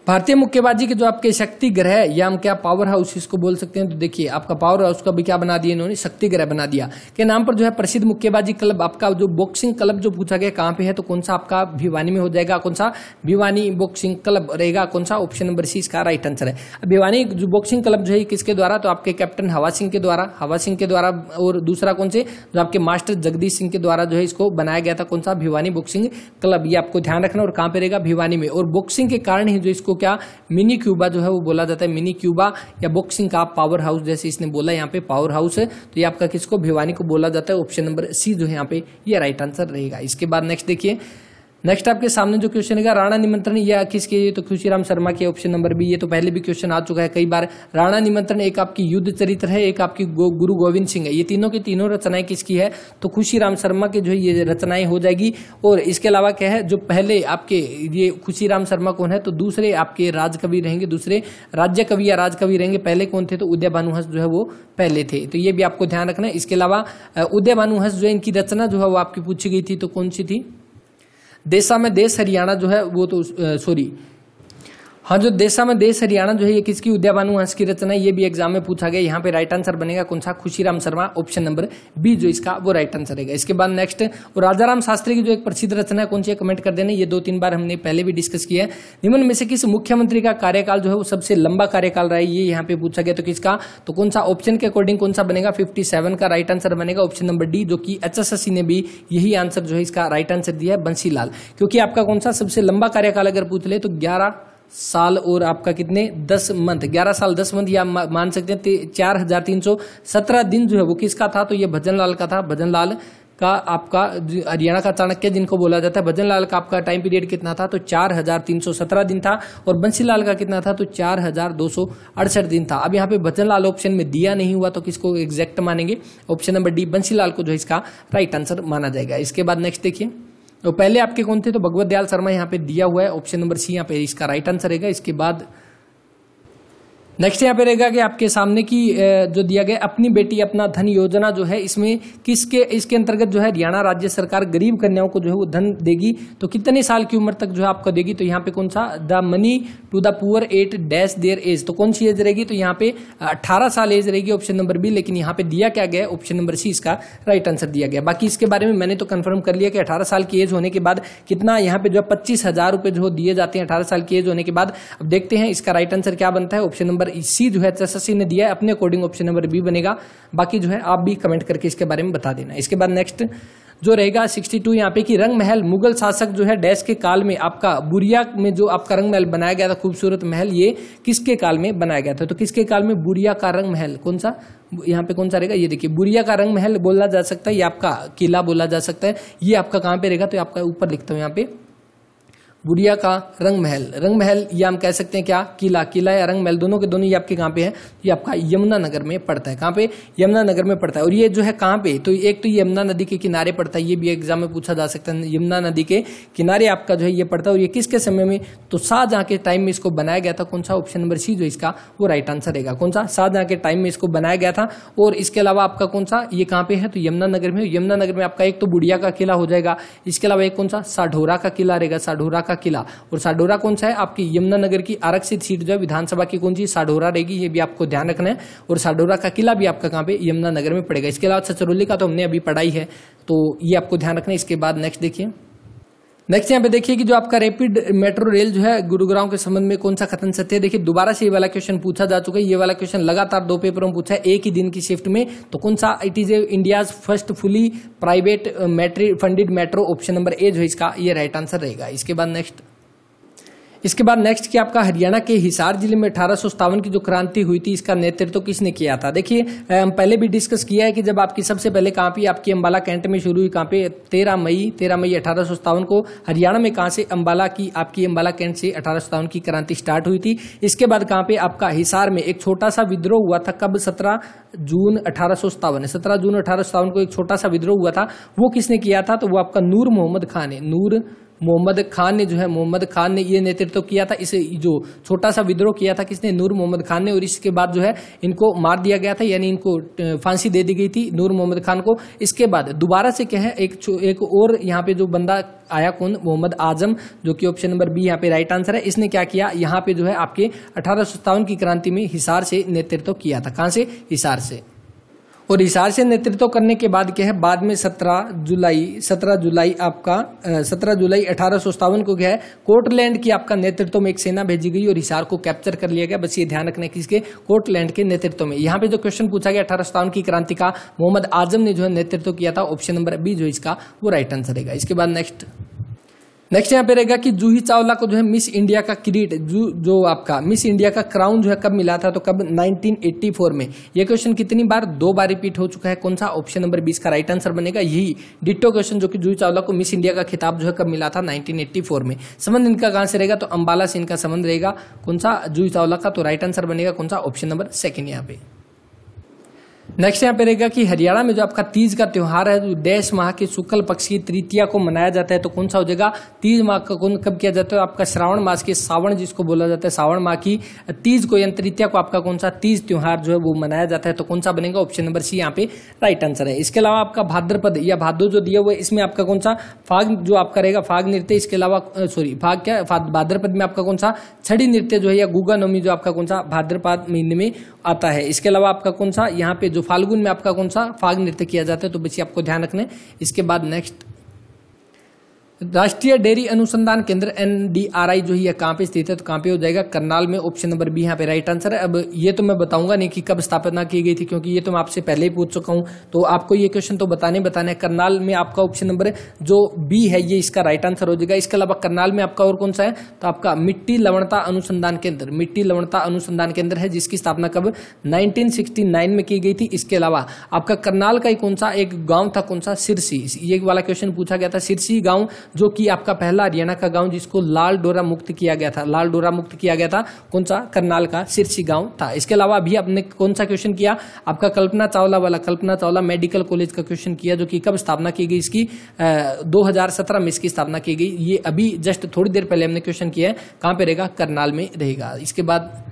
भारतीय मुक्केबाजी के जो आपके शक्ति ग्रह या हम क्या पावर हाउस इसको बोल सकते हैं तो देखिए आपका पावर हाउस का भी क्या बना दिया इन्होंने शक्ति ग्रह बना दिया के नाम पर जो है प्रसिद्ध मुक्केबाजी क्लब आपका जो बॉक्सिंग क्लब जो पूछा गया कहाँ पे है तो कौन सा आपका भिवानी में हो जाएगा कौन सा भिवानी बॉक्सिंग क्लब रहेगा कौन सा ऑप्शन नंबर सी इसका राइट आंसर है भिवानी जो बॉक्सिंग क्लब जो है किसके द्वारा तो आपके कैप्टन हवा सिंह के द्वारा हवा सिंह के द्वारा और दूसरा कौन से जो आपके मास्टर जगदीश सिंह के द्वारा जो है इसको बनाया गया था कौन सा भिवानी बॉक्सिंग क्लब ये आपको ध्यान रखना और कहाँ पे रहेगा भिवानी में और बॉक्सिंग के कारण ही जो इसको क्या मिनी क्यूबा जो है वो बोला जाता है मिनी क्यूबा या बॉक्सिंग का पावर हाउस जैसे इसने बोला यहाँ पे पावर हाउस है तो ये आपका किसको भिवानी को बोला जाता है ऑप्शन नंबर सी जो है यहाँ पे ये राइट आंसर रहेगा इसके बाद नेक्स्ट देखिए नेक्स्ट आपके सामने जो क्वेश्चन है राणा निमंत्रण यह किसके लिए तो खुशीराम शर्मा के ऑप्शन नंबर बी ये तो पहले भी क्वेश्चन आ चुका है कई बार राणा निमंत्रण एक आपकी युद्ध चरित्र है एक आपकी गो, गुरु गोविंद सिंह है ये तीनों की तीनों रचनाएं किसकी है तो खुशीराम शर्मा की जो ये रचनाएं हो जाएगी और इसके अलावा क्या है जो पहले आपके ये खुशीराम शर्मा कौन है तो दूसरे आपके राजकवि रहेंगे दूसरे राज्य कवि या राजकवि रहेंगे पहले कौन थे तो उदय भानुहंस जो है वो पहले थे तो ये भी आपको ध्यान रखना है इसके अलावा उदय भानुहस जो है इनकी रचना जो है वो आपकी पूछी गई थी तो कौन सी थी देशा में देश हरियाणा जो है वो तो सॉरी हाँ जो देशा में देश हरियाणा जो है ये किसकी उद्या हंस की रचना ये भी एग्जाम में पूछा गया यहाँ पे राइट आंसर बनेगा कौन सा Khushiram Sharma option number B जो इसका वो राइट आंसर रहेगा इसके बाद नेक्स्ट राजाराम शास्त्री की जो एक प्रसिद्ध रचना है कौन सी कमेंट कर देना ये दो तीन बार हमने पहले भी डिस्कस किया है निम्न में से किस मुख्यमंत्री का कार्यकाल जो है वो सबसे लंबा कार्यकाल रहा है ये यहाँ पे पूछा गया तो किसका तो कौन सा ऑप्शन के अकॉर्डिंग कौन सा बनेगा फिफ्टी का राइट आंसर बनेगा ऑप्शन नंबर डी जो कि एच ने भी यही आंसर जो है इसका राइट आंसर दिया है बंसीलाल क्योंकि आपका कौन सा सबसे लंबा कार्यकाल अगर पूछ ले तो ग्यारह साल और आपका कितने दस मंथ ग्यारह साल दस मंथ या मान सकते हैं चार हजार तीन सौ सत्रह दिन जो है वो किसका था तो ये भजन लाल का था भजन लाल का आपका हरियाणा का चाणक्य जिनको बोला जाता है भजन लाल का आपका टाइम पीरियड कितना था तो चार हजार तीन सौ सत्रह दिन था और बंसीलाल का कितना था तो चार हजार दो सौ अड़सठ दिन था अब यहाँ पे भजन लाल ऑप्शन में दिया नहीं हुआ तो किसको एग्जैक्ट मानेंगे ऑप्शन नंबर डी बंसीलाल को जो इसका राइट आंसर माना जाएगा इसके बाद नेक्स्ट देखिए तो पहले आपके कौन थे तो भगवत दयाल शर्मा यहाँ पे दिया हुआ है ऑप्शन नंबर सी यहाँ पे इसका राइट आंसर रहेगा इसके बाद नेक्स्ट यहाँ पे रहेगा कि आपके सामने की जो दिया गया अपनी बेटी अपना धन योजना जो है इसमें किसके इसके अंतर्गत जो है हरियाणा राज्य सरकार गरीब कन्याओं को जो है वो धन देगी तो कितने साल की उम्र तक जो है आपको देगी तो यहाँ पे कौन सा the money to the poor at dash their age तो कौन सी एज रहेगी तो यहाँ पे अट्ठारह साल एज रहेगी ऑप्शन नंबर बी लेकिन यहाँ पे दिया क्या गया ऑप्शन नंबर सी इसका राइट आंसर दिया गया बाकी इसके बारे में मैंने तो कन्फर्म कर लिया कि अठारह साल की एज होने के बाद कितना यहाँ पे जो है पच्चीस हजार जो दिए जाते हैं अठारह साल की एज होने के बाद अब देखते हैं इसका राइट आंसर क्या बनता है ऑप्शन नंबर नंबर सी जो है एचएसएससी ने दिया है अपने अकॉर्डिंग ऑप्शन नंबर बी बनेगा बाकी जो है आप भी कमेंट करके इसके बारे में बता देना इसके बाद नेक्स्ट जो रहेगा 62 टू यहाँ पे कि रंग महल मुगल शासक जो है डैश के काल में आपका बुरिया में जो आपका रंग महल बनाया गया था खूबसूरत महल ये किसके काल में बनाया गया था तो किसके काल में बुरिया का रंग महल कौन सा यहाँ पे कौन सा रहेगा ये देखिए बुरिया का रंग महल बोला जा सकता है ये आपका किला बोला जा सकता है ये आपका कहाँ पे रहेगा तो आपका ऊपर लिखता हूँ यहाँ पे बुढ़िया का रंग महल रंग महल ये हम कह सकते हैं क्या किला किला या रंग महल दोनों के दोनों ये आपके कहाँ पे है ये आपका यमुना नगर में पड़ता है कहाँ पे यमुना नगर में पड़ता है और ये जो है कहाँ पे तो एक तो यमुना नदी के किनारे पड़ता है ये भी एग्जाम में पूछा जा सकता है यमुना नदी के किनारे आपका जो है ये पड़ता है और ये किसके समय में तो शाहजहाँ के टाइम में इसको बनाया गया था कौन सा ऑप्शन नंबर सी जो इसका वो राइट आंसर रहेगा कौन सा शाहजहाँ के टाइम में इसको बनाया गया था और इसके अलावा आपका कौन सा ये कहाँ पे है तो यमुना नगर में यमुना नगर में आपका एक तो बुढ़िया का किला हो जाएगा इसके अलावा एक कौन सा साढोरा का किला रहेगा साढोरा का का किला और साडोरा कौन सा है आपकी यमुनानगर की आरक्षित सीट जो है विधानसभा की कौन सी साडोरा रहेगी ये भी आपको ध्यान रखना है और साडोरा का किला भी आपका कहाँ पे यमुनानगर में पड़ेगा इसके अलावा सचरौली का तो हमने अभी पढ़ाई है तो ये आपको ध्यान रखना है इसके बाद नेक्स्ट देखिए नेक्स्ट यहाँ पे देखिए कि जो आपका रैपिड मेट्रो रेल जो है गुरुग्राम के संबंध में कौन सा कथन सत्य है देखिए दोबारा से ये वाला क्वेश्चन पूछा जा चुका है ये वाला क्वेश्चन लगातार दो पेपरों में पूछा है एक ही दिन की शिफ्ट में तो कौन सा it is a India's first fully private funded metro option number A जो इसका ये राइट आंसर रहेगा इसके बाद नेक्स्ट इसके बाद नेक्स्ट की आपका हरियाणा के हिसार जिले में अठारह की जो क्रांति हुई थी इसका नेतृत्व तो किसने किया था देखिए हम पहले भी डिस्कस किया है कि जब आपकी सबसे पहले कांपी आपकी अम्बाला कैंट में शुरू हुई कांपी तेरह मई तेरह मई अठारह को हरियाणा में कहाँ से अम्बाला की आपकी अम्बाला कैंट से अठारह की क्रांति स्टार्ट हुई थी इसके बाद कहाँ पे आपका हिसार में एक छोटा सा विद्रोह हुआ था कब सत्रह जून अठारह सौ सत्रह जून अठारह को एक छोटा सा विद्रोह हुआ था वो किसने किया था तो वो आपका नूर मोहम्मद खान है नूर मोहम्मद खान ने जो है मोहम्मद खान ने ये नेतृत्व तो किया था इसे जो छोटा सा विद्रोह किया था किसने नूर मोहम्मद खान ने और इसके बाद जो है इनको मार दिया गया था यानी इनको फांसी दे दी गई थी नूर मोहम्मद खान को इसके बाद दोबारा से क्या है एक एक और यहाँ पे जो बंदा आया कौन मोहम्मद आजम जो कि ऑप्शन नंबर बी यहाँ पे राइट आंसर है इसने क्या किया यहाँ पे जो है आपके अठारह की क्रांति में हिसार से नेतृत्व किया था कहाँ से हिसार से और हिसार से नेतृत्व करने के बाद क्या है बाद में सत्रह जुलाई सत्रह जुलाई आपका सत्रह जुलाई अठारह को क्या है कोटलैंड की आपका नेतृत्व में एक सेना भेजी गई और हिसार को कैप्चर कर लिया गया बस ये ध्यान रखना किसके कोटलैंड के नेतृत्व में यहाँ पे जो क्वेश्चन पूछा गया अठारह की क्रांति का मोहम्मद आजम ने जो है नेतृत्व किया था ऑप्शन नंबर बी जो इसका वो राइट आंसर रहेगा इसके बाद नेक्स्ट नेक्स्ट यहाँ पे रहेगा कि जूही चावला को जो है मिस इंडिया का क्रीट जो जो आपका मिस इंडिया का क्राउन जो है कब मिला था तो कब 1984 में ये क्वेश्चन कितनी बार दो बार रिपीट हो चुका है कौन सा ऑप्शन नंबर बीस का राइट आंसर बनेगा यही डिट्टो क्वेश्चन जो कि जूही चावला को मिस इंडिया का खिताब जो है कब मिला था नाइनटीन में संबंध इनका कहाँ से रहेगा तो अम्बाला से इनका संबंध रहेगा कौन सा जूही चावला का तो राइट आंसर बनेगा कौन सा ऑप्शन नंबर सेकेंड यहाँ पे नेक्स्ट यहाँ पे रहेगा कि हरियाणा में जो आपका तीज का त्यौहार है तो देश माह के शुक्ल पक्ष की तृतीया को मनाया जाता है तो कौन सा हो जाएगा तीज माह का कौन कब किया जाता है आपका श्रावण मास के सावण जिसको बोला जाता है श्रावण माह की तीज को या तृतीया को आपका कौन सा तीज त्यौहार जो है वो मनाया जाता है तो कौन सा बनेगा ऑप्शन नंबर सी यहाँ पे राइट आंसर है इसके अलावा आपका भाद्रपद या भादो जो दिया हुआ है इसमें आपका कौन सा फाग जो आपका रहेगा फाग नृत्य इसके अलावा सॉरी फाग क्या भाद्रपद में आपका कौन सा छड़ी नृत्य जो है या गुगा नवमी जो आपका कौन सा भाद्रपद महीने में आता है इसके अलावा आपका कौन सा यहाँ पे जो फाल्गुन में आपका कौन सा फाग नृत्य किया जाता है तो बच्चे आपको ध्यान रखना इसके बाद नेक्स्ट राष्ट्रीय डेयरी अनुसंधान केंद्र एनडीआरआई जो है कहाँ पे स्थित है तो कहाँ पे हो जाएगा करनाल में ऑप्शन नंबर बी यहाँ पे राइट आंसर है अब ये तो मैं बताऊंगा नहीं कि कब स्थापना की गई थी क्योंकि ये तो मैं आपसे पहले ही पूछ चुका हूँ तो आपको ये क्वेश्चन तो बताने बताने करनाल में आपका ऑप्शन नंबर जो बी है ये इसका राइट आंसर हो जाएगा इसके अलावा करनाल में आपका और कौन सा है तो आपका मिट्टी लवणता अनुसंधान केंद्र मिट्टी लवणता अनुसंधान केंद्र है जिसकी स्थापना कब नाइनटीन में की गई थी इसके अलावा आपका करनाल का ही कौन सा एक गाँव था कौन सा सिरसी ये वाला क्वेश्चन पूछा गया था सिरसी गाँव जो कि आपका पहला हरियाणा का गांव जिसको लाल डोरा मुक्त किया गया था लाल डोरा मुक्त किया गया था कौन सा करनाल का सिरसी गांव था इसके अलावा अभी आपने कौन सा क्वेश्चन किया आपका कल्पना चावला वाला कल्पना चावला मेडिकल कॉलेज का क्वेश्चन किया जो कि कब स्थापना की गई इसकी दो में इसकी स्थापना की गई ये अभी जस्ट थोड़ी देर पहले हमने क्वेश्चन किया है कहाँ पे रहेगा करनाल में रहेगा इसके बाद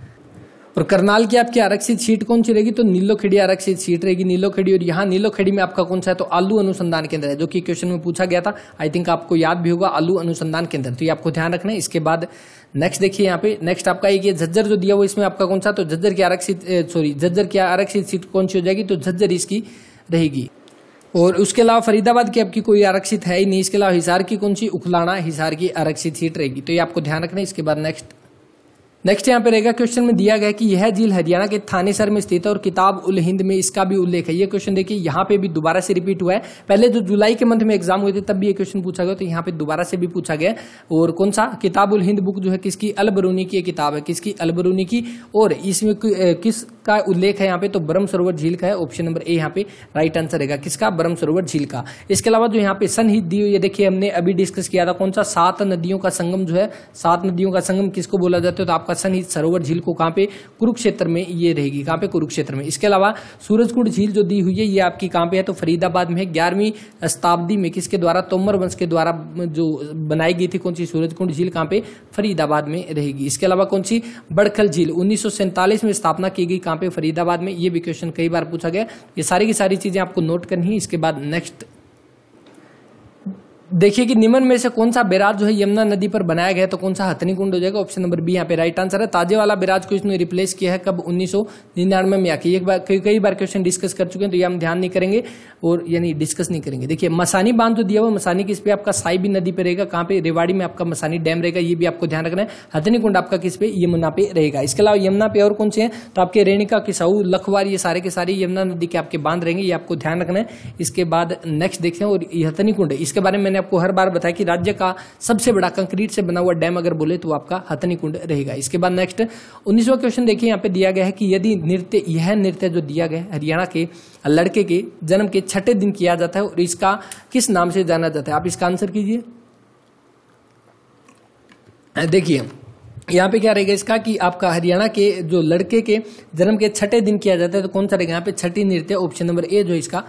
और करनाल की आपकी आरक्षित सीट कौन सी रहेगी तो नीलो खेड़ी आरक्षित सीट रहेगी नीलो खेड़ी और यहाँ नीलो खेड़ी में आपका कौन सा है तो आलू अनुसंधान केंद्र है जो कि क्वेश्चन में पूछा गया था आई थिंक आपको याद भी होगा आलू अनुसंधान केंद्र तो ये आपको ध्यान रखना है इसके बाद नेक्स्ट देखिए यहाँ पे नेक्स्ट आपका एक ये झज्जर जो दिया हुआ इसमें आपका कौन सा तो झज्जर की आरक्षित सॉरी झज्जर की आरक्षित सीट कौन सी हो जाएगी तो झज्जर इसकी रहेगी और उसके अलावा फरीदाबाद की आपकी कोई आरक्षित है ही नहीं इसके अलावा हिसार की कौन सी उखलाना हिसार की आरक्षित सीट रहेगी तो ये आपको ध्यान रखना है इसके बाद नेक्स्ट नेक्स्ट यहाँ पे रहेगा क्वेश्चन में दिया गया कि यह झील हरियाणा के थानेसर में स्थित है और किताब उल हिंद में इसका भी उल्लेख है ये क्वेश्चन देखिए यहाँ पे भी दोबारा से रिपीट हुआ है पहले जो जुलाई के मंथ में एग्जाम हुए थे तब भी ये क्वेश्चन पूछा गया तो यहाँ पे दोबारा से भी पूछा गया और कौन सा किताब उल हिंद बुक जो है किसकी अलबरूनी की किताब है किसकी अलबरूनी की और इसमें किस का उल्लेख है यहाँ पे तो ब्रह्म सरोवर झील का है ऑप्शन नंबर ए यहाँ पे राइट आंसर रहेगा किसका ब्रह्म सरोवर झील का इसके अलावा जो यहाँ पे सनहित दी ये देखिए हमने अभी डिस्कस किया था कौन सा सात नदियों का संगम जो है सात नदियों का संगम किसको बोला जाता है तो आपका सनहित सरोवर झील को कहाँ पे कुरुक्षेत्र में ये रहेगी कहाँ पे कुरुक्षेत्र में इसके अलावा सूरजकुंड झील जो दी हुई है ये आपकी कहाँ पे है तो फरीदाबाद में ग्यारहवीं शताब्दी में किसके द्वारा तोमर वंश के द्वारा जो बनाई गई थी कौन सी सूरजकुंड झील कहाँ पे फरीदाबाद में रहेगी इसके अलावा कौन सी बड़खल झील उन्नीस में स्थापना की गई कहाँ पे फरीदाबाद में ये भी क्वेश्चन कई बार पूछा गया ये सारी की सारी चीज़ें आपको नोट करनी है इसके बाद नेक्स्ट देखिए कि निम्न में से कौन सा बैराज जो है यमुना नदी पर बनाया गया तो कौन सा हथनी कुंड हो जाएगा ऑप्शन नंबर बी यहाँ पे राइट आंसर है ताजे वाला बैराज को इसने रिप्लेस किया है कब उन्नीस में आके एक बार कई बार क्वेश्चन डिस्कस कर चुके हैं तो ये हम ध्यान नहीं करेंगे और यानी डिस्कस नहीं करेंगे देखिए मसानी बांध जो दिया हुआ मसानी किस पे आपका साई भी नदी पे रहेगा कहाँ पे रेवाड़ी में आपका मसानी डैम रहेगा ये भी आपको ध्यान रखना है हथनी कुंड आपका किस पे यमुना पे रहेगा इसके अलावा यमुना पे और कौन से है तो आपके रेणिका किसाऊ लखवार ये सारे के सारे यमुना नदी के आपके बांध रहेंगे ये आपको ध्यान रखना है इसके बाद नेक्स्ट देखते हैं और हथनी कुंड इसके बारे में मैंने आपको हर बार बताया कि राज्य का सबसे बड़ा कंक्रीट से बना हुआ डैम अगर बोले तो आपका हथनी कुंड रहेगा इसके बाद नेक्स्ट उन्नीसवा क्वेश्चन देखिए यहाँ पे दिया गया है कि यदि नृत्य यह नृत्य जो दिया गया है हरियाणा के लड़के के जन्म के छठे दिन किया जाता है और इसका किस नाम से जाना जाता है आप इसका आंसर कीजिए देखिए यहाँ पे क्या रहेगा इसका कि आपका हरियाणा के जो लड़के के जन्म के छठे दिन किया जाता है तो कौन सा रहेगा यहाँ पे छठी नृत्य ऑप्शन नंबर ए जो इसका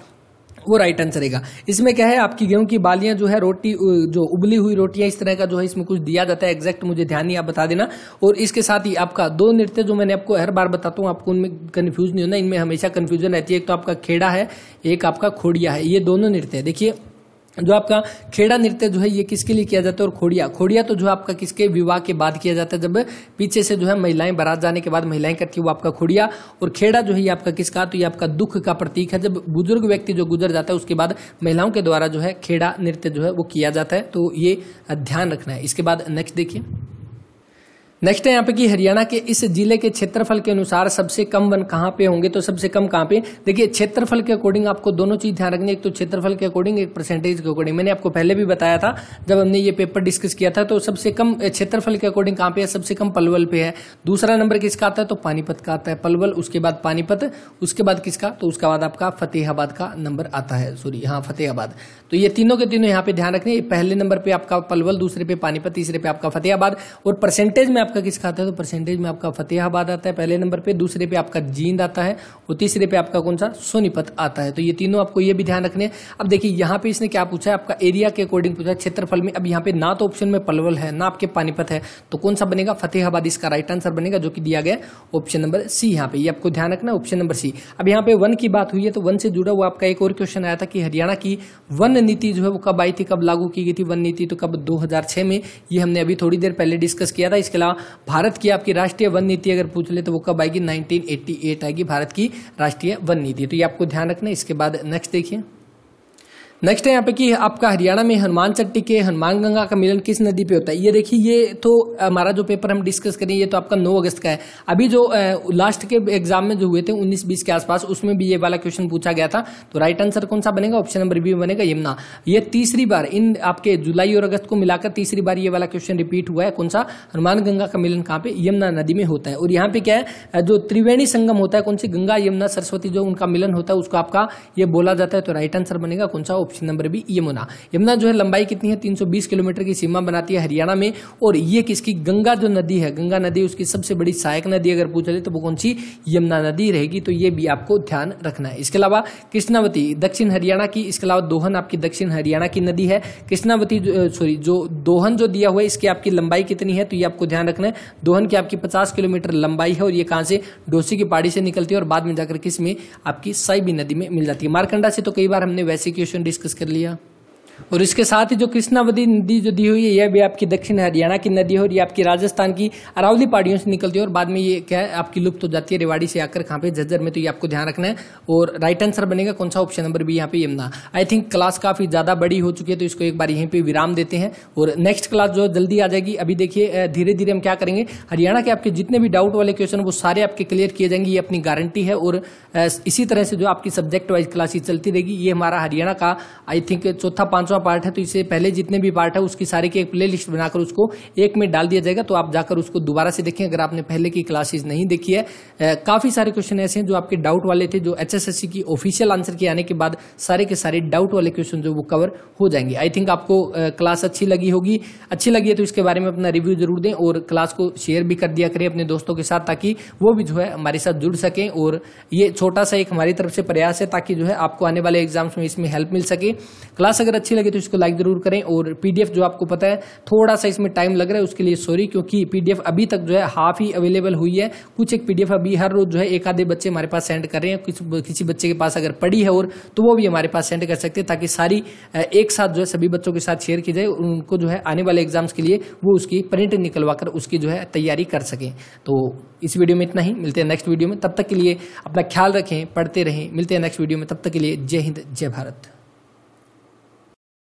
वो राइट आंसर रहेगा इसमें क्या है आपकी गेहूं की बालियां जो है रोटी जो उबली हुई रोटियां इस तरह का जो है इसमें कुछ दिया जाता है एग्जैक्ट मुझे ध्यान ही आप बता देना और इसके साथ ही आपका दो नृत्य जो मैंने आपको हर बार बताता हूँ आपको उनमें कन्फ्यूज नहीं होना इनमें हमेशा कन्फ्यूजन रहती है एक तो आपका खेड़ा है एक आपका खोड़िया है ये दोनों नृत्य है देखिए जो आपका खेड़ा नृत्य जो है ये किसके लिए किया जाता है और खोड़िया खोड़िया तो जो आपका किसके विवाह के बाद किया जाता है जब पीछे से जो है महिलाएं बारात जाने के बाद महिलाएं करती है वो आपका खोड़िया और खेड़ा जो है ये आपका किसका तो ये आपका दुख का प्रतीक है जब बुजुर्ग व्यक्ति जो गुजर जाता है उसके बाद महिलाओं के द्वारा जो है खेड़ा नृत्य जो है वो किया जाता है तो ये ध्यान रखना है इसके बाद नेक्स्ट देखिए नेक्स्ट है यहाँ पे कि हरियाणा के इस जिले के क्षेत्रफल के अनुसार सबसे कम वन कहाँ पे होंगे तो सबसे कम कहाँ पे देखिए क्षेत्रफल के अकॉर्डिंग आपको दोनों चीज ध्यान रखनी है एक तो क्षेत्रफल के अकॉर्डिंग एक परसेंटेज के अकॉर्डिंग मैंने आपको पहले भी बताया था जब हमने ये पेपर डिस्कस किया था तो सबसे कम क्षेत्रफल के अकॉर्डिंग कहाँ पे है सबसे कम पलवल पे है दूसरा नंबर किसका आता है तो पानीपत का आता है पलवल उसके बाद पानीपत उसके बाद किसका तो उसके बाद आपका फतेहाबाद का नंबर आता है सॉरी हाँ फतेहाबाद तो ये तीनों के तीनों यहाँ पे ध्यान रखने पहले नंबर पे आपका पलवल दूसरे पे पानीपत तीसरे पे आपका फतेहाबाद और परसेंटेज में आपका किसका आता है तो परसेंटेज में आपका फतेहाबाद आता है पहले नंबर पे दूसरे पे आपका जींद आता है और तीसरे पे आपका कौन सा सोनीपत आता है तो ये तीनों आपको ये भी ध्यान रखने अब देखिए यहाँ पे इसने क्या पूछा है आपका एरिया के अकॉर्डिंग पूछा क्षेत्रफल में अब यहाँ पे ना तो ऑप्शन में पलवल है ना आपके पानीपत है तो कौन सा बनेगा फतेहाबाद इसका राइट आंसर बनेगा जो कि दिया गया ऑप्शन नंबर सी यहाँ पे ये आपको ध्यान रखना ऑप्शन नंबर सी अब यहाँ पे वन की बात हुई है तो वन से जुड़ा हुआ आपका एक और क्वेश्चन आया था कि हरियाणा की वन नीति जो है वो कब आई थी कब लागू की गई थी वन नीति तो कब 2006 में ये हमने अभी थोड़ी देर पहले डिस्कस किया था इसके अलावा भारत की आपकी राष्ट्रीय वन नीति अगर पूछ ले तो वो कब आएगी 1988 आएगी भारत की राष्ट्रीय वन नीति तो ये आपको ध्यान रखना इसके बाद नेक्स्ट देखिए नेक्स्ट है यहाँ पे कि आपका हरियाणा में हनुमान चट्टी के हनुमान गंगा का मिलन किस नदी पे होता है ये देखिए ये तो हमारा जो पेपर हम डिस्कस करें ये तो आपका 9 अगस्त का है अभी जो लास्ट के एग्जाम में जो हुए थे 19 बीस के आसपास उसमें भी ये वाला क्वेश्चन पूछा गया था तो राइट आंसर कौन सा बनेगा ऑप्शन नंबर बी बनेगा यमुना ये तीसरी बार इन आपके जुलाई और अगस्त को मिलाकर तीसरी बार ये वाला क्वेश्चन रिपीट हुआ है कौन सा हनुमान गंगा का मिलन कहाँ पे यमुना नदी में होता है और यहाँ पे क्या है जो त्रिवेणी संगम होता है कौन सी गंगा यमुना सरस्वती जो उनका मिलन होता है उसको आपका ये बोला जाता है तो राइट आंसर बनेगा कौन सा option number B Yamuna Yamuna जो है लंबाई कितनी है 320 किलोमीटर की सीमा बनाती है हरियाणा में और ये किसकी गंगा जो नदी है गंगा नदी उसकी सबसे बड़ी सहायक नदी अगर पूछा जाए तो वो कौन सी यमुना नदी रहेगी तो ये भी आपको ध्यान रखना है इसके अलावा कृष्णावती दक्षिण हरियाणा की इसके अलावा दोहन आपकी दक्षिण हरियाणा की नदी है कृष्णावती सॉरी जो दोहन जो दिया हुआ है इसकी आपकी लंबाई कितनी है तो ये आपको ध्यान रखना है दोहन की आपकी पचास किलोमीटर लंबाई है और ये कहाँ से डोसी की पहाड़ी से निकलती है और बाद में जाकर किस में आपकी साइबी नदी में मिल जाती है मारकंडा से तो कई बार हमने वैसे क्वेश्चन डिस्कस डिस्कस कर लिया और इसके साथ ही जो कृष्णावती नदी जो दी हुई है यह भी आपकी दक्षिण हरियाणा की नदी है और ये आपकी राजस्थान की अरावली पहाड़ियों से निकलती है और बाद में ये क्या है आपकी लुप्त हो जाती है रेवाड़ी से आकर कहाँ पे झज्जर में तो ये आपको ध्यान रखना है और राइट आंसर बनेगा कौन सा ऑप्शन नंबर भी यहाँ पे यमुना आई थिंक क्लास काफ़ी ज़्यादा बड़ी हो चुकी है तो इसको एक बार यहीं पर विराम देते हैं और नेक्स्ट क्लास जो जल्दी आ जाएगी अभी देखिए धीरे धीरे हम क्या करेंगे हरियाणा के आपके जितने भी डाउट वाले क्वेश्चन वो सारे आपके क्लियर किए जाएंगे ये अपनी गारंटी है और इसी तरह से जो आपकी सब्जेक्ट वाइज क्लासेस चलती रहेगी ये हमारा हरियाणा का आई थिंक चौथा पांच पांचवा पार्ट है तो इससे पहले जितने भी पार्ट है उसकी सारी की एक प्ले लिस्ट बनाकर उसको एक में डाल दिया जाएगा तो आप जाकर उसको दोबारा से देखें अगर आपने पहले की क्लासेज नहीं देखी है काफ़ी सारे क्वेश्चन ऐसे हैं जो आपके डाउट वाले थे जो एच की ऑफिशियल आंसर के आने के बाद सारे के सारे डाउट वाले क्वेश्चन जो वो कवर हो जाएंगे आई थिंक आपको क्लास अच्छी लगी होगी अच्छी लगी है तो इसके बारे में अपना रिव्यू जरूर दें और क्लास को शेयर भी कर दिया करें अपने दोस्तों के साथ ताकि वो भी जो है हमारे साथ जुड़ सकें और ये छोटा सा एक हमारी तरफ से प्रयास है ताकि जो है आपको आने वाले एग्जाम्स में इसमें हेल्प मिल सके क्लास अगर अच्छी अच्छी लगे तो इसको लाइक जरूर करें और पीडीएफ जो आपको पता है थोड़ा सा इसमें टाइम लग रहा है उसके लिए सॉरी क्योंकि पीडीएफ अभी तक जो है हाफ ही अवेलेबल हुई है कुछ एक पीडीएफ अभी हर रोज जो है एक आधे बच्चे हमारे पास सेंड कर रहे हैं कुछ किसी बच्चे के पास अगर पड़ी है और तो वो भी हमारे पास सेंड कर सकते हैं ताकि सारी एक साथ जो है सभी बच्चों के साथ शेयर की जाए उनको जो है आने वाले एग्जाम्स के लिए वो उसकी प्रिंट निकलवा कर उसकी जो है तैयारी कर सकें तो इस वीडियो में इतना ही मिलते हैं नेक्स्ट वीडियो में तब तक के लिए अपना ख्याल रखें पढ़ते रहें मिलते हैं नेक्स्ट वीडियो में तब तक के लिए जय हिंद जय भारत